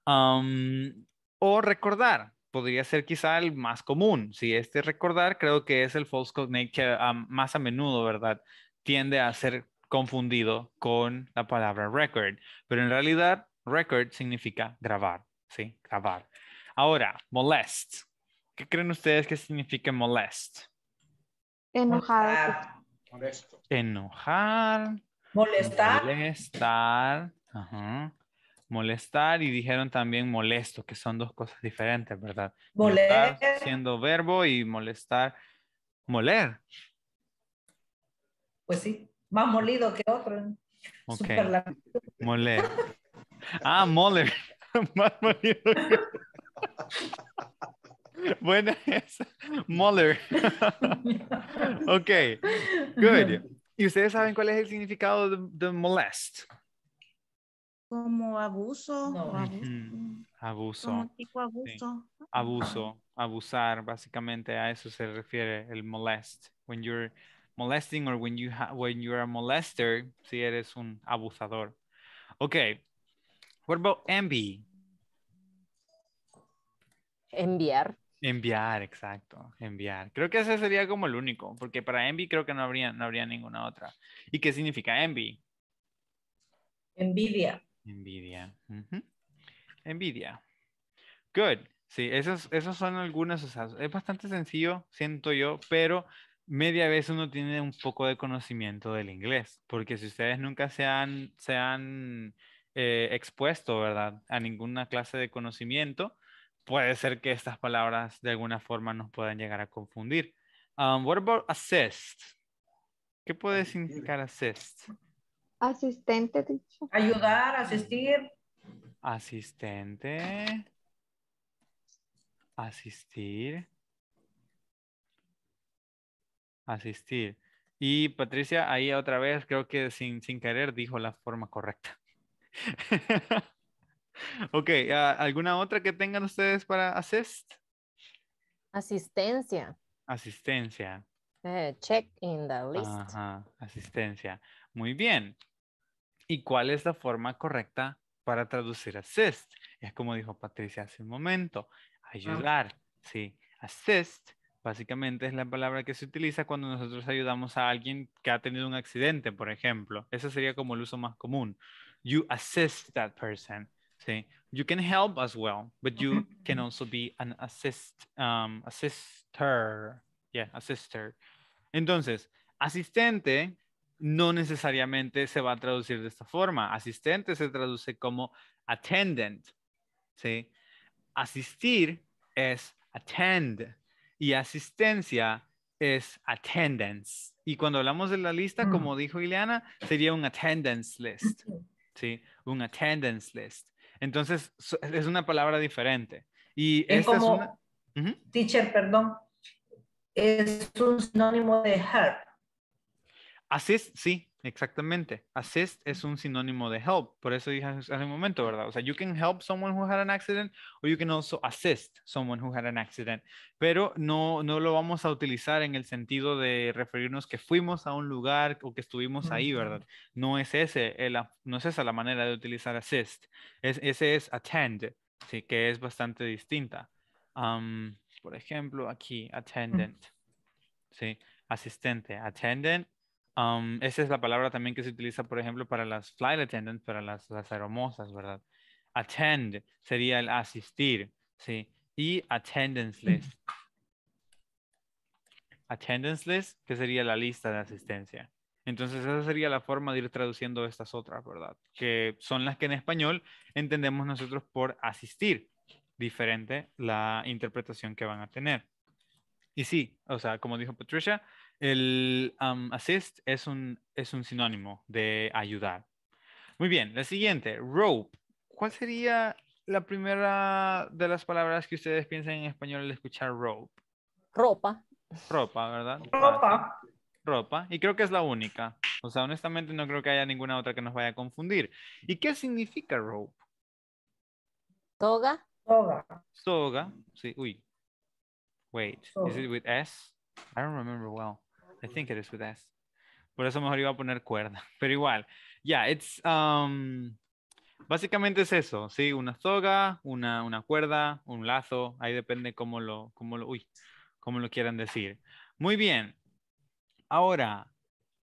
Um, o recordar, podría ser quizá el más común. Si sí, este recordar creo que es el false cognate um, más a menudo, ¿verdad? tiende a ser confundido con la palabra record, pero en realidad record significa grabar, ¿sí? Grabar. Ahora, molest. ¿Qué creen ustedes que significa molest? Enojar. Enojar. Molestar. Molestar. Molestar y dijeron también molesto, que son dos cosas diferentes, ¿verdad? Moler. siendo verbo y molestar, moler pues sí, más molido que otro. Super Moler. Ah, moler. más molido Buena ok, good. ¿Y ustedes saben cuál es el significado de, molest? Como abuso. Abuso. abuso. tipo abuso. Abuso. Abusar, básicamente a eso se refiere el molest. When you're molesting or when you are a molester, si eres un abusador. Ok. What about envy? Enviar. Enviar, exacto, enviar. Creo que ese sería como el único, porque para envy creo que no habría, no habría ninguna otra. ¿Y qué significa envy? Envidia. Envidia. Envidia. Good. Sí, esos, esos son algunos, es bastante sencillo, siento yo, pero media vez uno tiene un poco de conocimiento del inglés, porque si ustedes nunca se han, eh, expuesto, ¿verdad?, a ninguna clase de conocimiento, puede ser que estas palabras de alguna forma nos puedan llegar a confundir. Um, what about assist? ¿Qué puede significar assist? Asistente. Ayudar, asistir. Asistente. Asistir asistir. Y Patricia, ahí otra vez, creo que sin, sin querer dijo la forma correcta. ok, ah, ¿alguna otra que tengan ustedes para assist? Asistencia. Asistencia. Eh, check in the list. asistencia. Muy bien. ¿Y cuál es la forma correcta para traducir assist? Es como dijo Patricia hace un momento, ah. ayudar, ¿sí? Assist Básicamente es la palabra que se utiliza cuando nosotros ayudamos a alguien que ha tenido un accidente, por ejemplo. Ese sería como el uso más común. You assist that person. You can help as well, but you can also be an assist, um, assister. Yeah, assister. Entonces, asistente no necesariamente se va a traducir de esta forma. Asistente se traduce como attendant. ¿sí? Asistir es attend y asistencia es attendance. Y cuando hablamos de la lista, mm. como dijo Ileana, sería un attendance list. ¿sí? Un attendance list. Entonces, es una palabra diferente. Y, esta es Teacher, perdón, es un sinónimo de help. Así es, sí, Exactamente. Assist es un sinónimo de help. Por eso dije hace un momento, ¿verdad? O sea, you can help someone who had an accident or you can also assist someone who had an accident. Pero no, no lo vamos a utilizar en el sentido de referirnos que fuimos a un lugar o que estuvimos ahí, ¿verdad? No es, ese, no es esa la manera de utilizar assist. ese es attend, ¿sí? que es bastante distinta. por ejemplo, aquí, mm. attendant. ¿sí? Asistente, attendant esa es la palabra también que se utiliza, por ejemplo, para las flight attendants, para las, las aeromosas, ¿verdad? Attend sería el asistir, ¿sí? Y attendance list. Attendance list, que sería la lista de asistencia. Entonces esa sería la forma de ir traduciendo estas otras, ¿verdad? Que son las que en español entendemos nosotros por asistir. Diferente la interpretación que van a tener. Y sí, o sea, como dijo Patricia, el assist es un, es un sinónimo de ayudar. Muy bien, la siguiente, rope. ¿Cuál sería la primera de las palabras que ustedes piensan en español al escuchar rope? Ropa. Ropa, ¿verdad? Ropa. Ropa. Y creo que es la única. O sea, honestamente no creo que haya ninguna otra que nos vaya a confundir. ¿Y qué significa rope? Toga. Toga. Toga, sí, uy, Wait, is oh. it with S? I don't remember well. I think it is with S. Por eso mejor iba a poner cuerda. Pero igual, yeah, it's, um, básicamente es eso, ¿sí? Una soga, una, una cuerda, un lazo, ahí depende cómo lo, cómo lo, uy, cómo lo quieran decir. Muy bien. Ahora,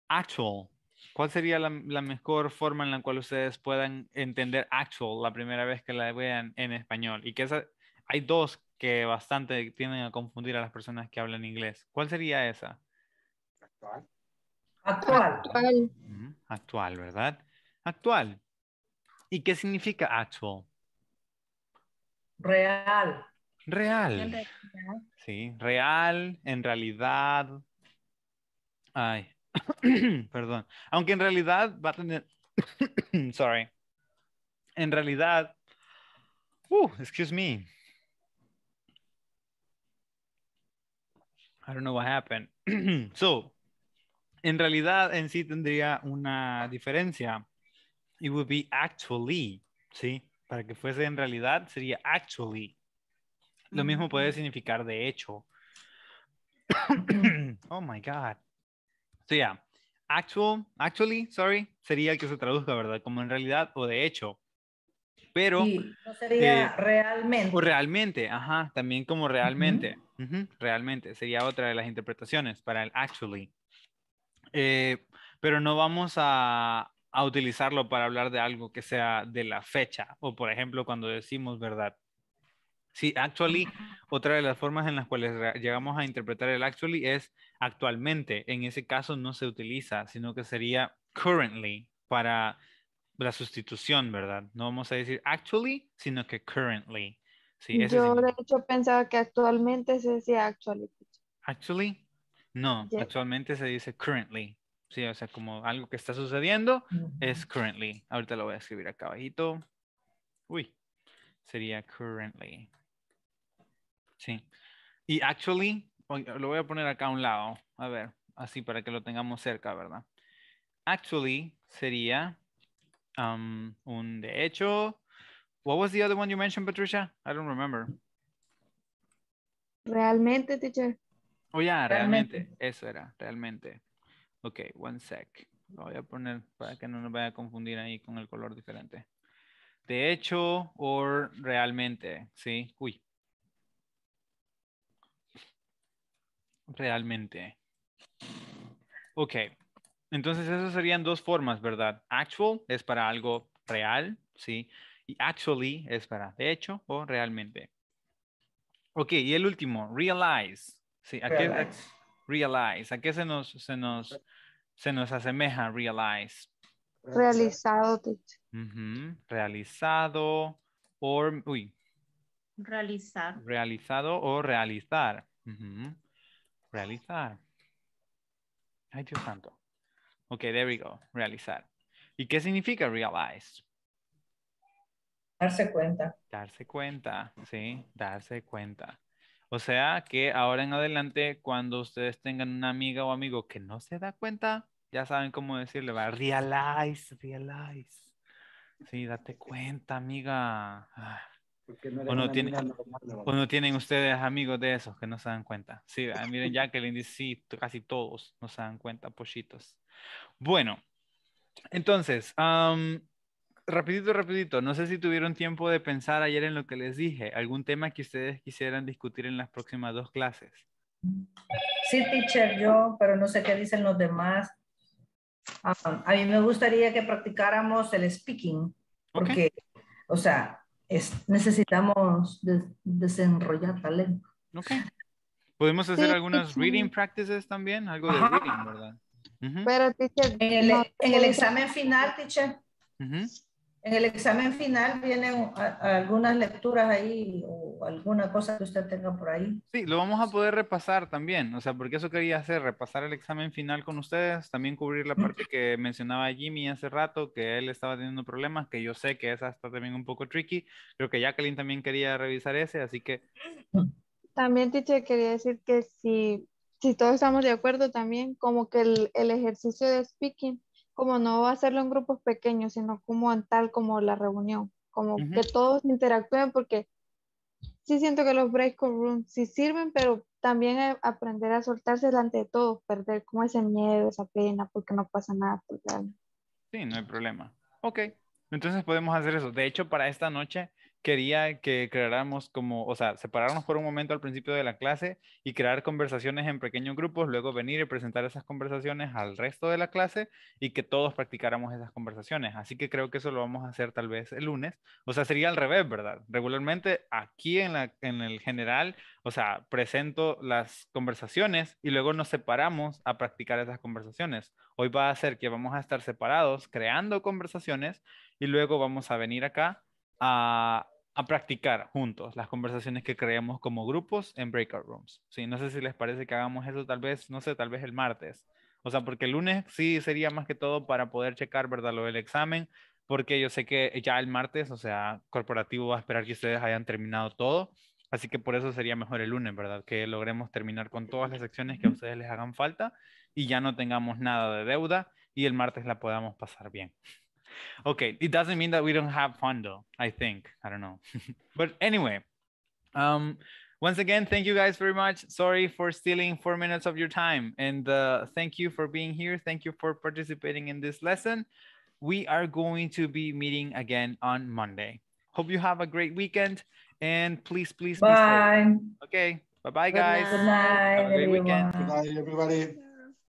actual. ¿Cuál sería la, la, mejor forma en la cual ustedes puedan entender actual la primera vez que la vean en español? Y que esa hay dos que bastante tienden a confundir a las personas que hablan inglés. ¿Cuál sería esa? Actual. Actual. Actual, ¿verdad? Actual. ¿Y qué significa actual? Real. Real. Sí, real, en realidad. Ay, perdón. Aunque en realidad va a tener... Sorry. En realidad... Uh, excuse me. I don't know what happened. so, en realidad en sí tendría una diferencia. It would be actually, ¿sí? Para que fuese en realidad sería actually. Lo mm. mismo puede significar de hecho. oh my God. So, yeah. Actual, actually, sorry, sería el que se traduzca, ¿verdad? Como en realidad o de hecho. Pero. no sería eh, realmente. O realmente, ajá, también como realmente realmente, sería otra de las interpretaciones para el actually. Eh, pero no vamos a, a, utilizarlo para hablar de algo que sea de la fecha o, por ejemplo, cuando decimos verdad. Sí, actually, otra de las formas en las cuales llegamos a interpretar el actually es actualmente. En ese caso no se utiliza, sino que sería currently para la sustitución, ¿verdad? No vamos a decir actually, sino que currently. Yo de hecho pensaba que actualmente se decía actually. Actually, no, actualmente se dice currently. Sí, o sea, como algo que está sucediendo es currently. Ahorita lo voy a escribir acá abajito. Uy, sería currently. Sí. Y actually, lo voy a poner acá a un lado. A ver, así para que lo tengamos cerca, ¿verdad? Actually sería um, un de hecho, What was the other one you mentioned, Patricia? I don't remember. Realmente, teacher. Oh, yeah, realmente. Eso era, realmente. Ok, one sec. Lo voy a poner para que no nos vaya a confundir ahí con el color diferente. De hecho, o realmente, ¿sí? Uy. Realmente. Ok. Entonces, esas serían dos formas, ¿verdad? Actual es para algo real, ¿sí? sí y actually es para de hecho o realmente. Ok, y el último, realize. Sí, ¿a realize. Qué, se nos, se nos, se nos asemeja realize? Realizado. Realizado o... Uy. Realizar. Realizado o realizar. Realizar. Ay, Dios santo. Ok, there we go. Realizar. ¿Y qué significa realize? Darse cuenta. Darse cuenta, sí, darse cuenta. O sea que ahora en adelante, cuando ustedes tengan una amiga o amigo que no se da cuenta, ya saben cómo decirle, va, realize, realize. Sí, date cuenta, amiga. Ah. No o, no o, no tienen ustedes amigos de esos que no se dan cuenta. Sí, ah, miren, Jacqueline dice, sí, casi todos no se dan cuenta, pollitos. Bueno, entonces, rapidito, rapidito, no sé si tuvieron tiempo de pensar ayer en lo que les dije, algún tema que ustedes quisieran discutir en las próximas dos clases. Sí, teacher, yo, pero no sé qué dicen los demás. Ah, a mí me gustaría que practicáramos el speaking, porque, o sea, necesitamos desarrollar desenrollar talento. Podemos hacer algunas reading practices también, algo de reading, ¿verdad? Pero, teacher, en el, e-, examen final, teacher, en el examen final vienen algunas lecturas ahí o alguna cosa que usted tenga por ahí. Sí, lo vamos a poder repasar también, o sea, porque eso quería hacer, repasar el examen final con ustedes, también cubrir la parte que mencionaba Jimmy hace rato, que él estaba teniendo problemas, que yo sé que esa está también un poco tricky, creo que Jacqueline también quería revisar ese, así que... También, Tiche, quería decir que si, si todos estamos de acuerdo también, como que el, el ejercicio de speaking como no hacerlo en grupos pequeños, sino como en tal como la reunión, como que todos interactúen porque sí siento que los break rooms sí sirven, pero también eh, aprender a soltarse delante de todos, perder como ese miedo, esa pena, porque no pasa nada. Porque... Sí, no hay problema. Ok, entonces podemos hacer eso. De hecho, para esta noche quería que creáramos como, o sea, separarnos por un momento al principio de la clase y crear conversaciones en pequeños grupos, luego venir y presentar esas conversaciones al resto de la clase y que todos practicáramos esas conversaciones. Así que creo que eso lo vamos a hacer tal vez el lunes. O sea, sería al revés, ¿verdad? Regularmente aquí en, la, en el general, o sea, presento las conversaciones y luego nos separamos a practicar esas conversaciones. Hoy va a ser que vamos a estar separados creando conversaciones y luego vamos a venir acá a a practicar juntos las conversaciones que creemos como grupos en breakout rooms. Sí, no sé si les parece que hagamos eso tal vez, no sé, tal vez el martes. O sea, porque el lunes sí sería más que todo para poder checar, ¿verdad? Lo del examen, porque yo sé que ya el martes, o sea, corporativo va a esperar que ustedes hayan terminado todo. Así que por eso sería mejor el lunes, ¿verdad? Que logremos terminar con todas las secciones que a ustedes les hagan falta y ya no tengamos nada de deuda y el martes la podamos pasar bien. okay it doesn't mean that we don't have fun though i think i don't know but anyway um once again thank you guys very much sorry for stealing four minutes of your time and uh, thank you for being here thank you for participating in this lesson we are going to be meeting again on monday hope you have a great weekend and please please bye okay bye bye guys good night, good night have a great everyone. weekend good night everybody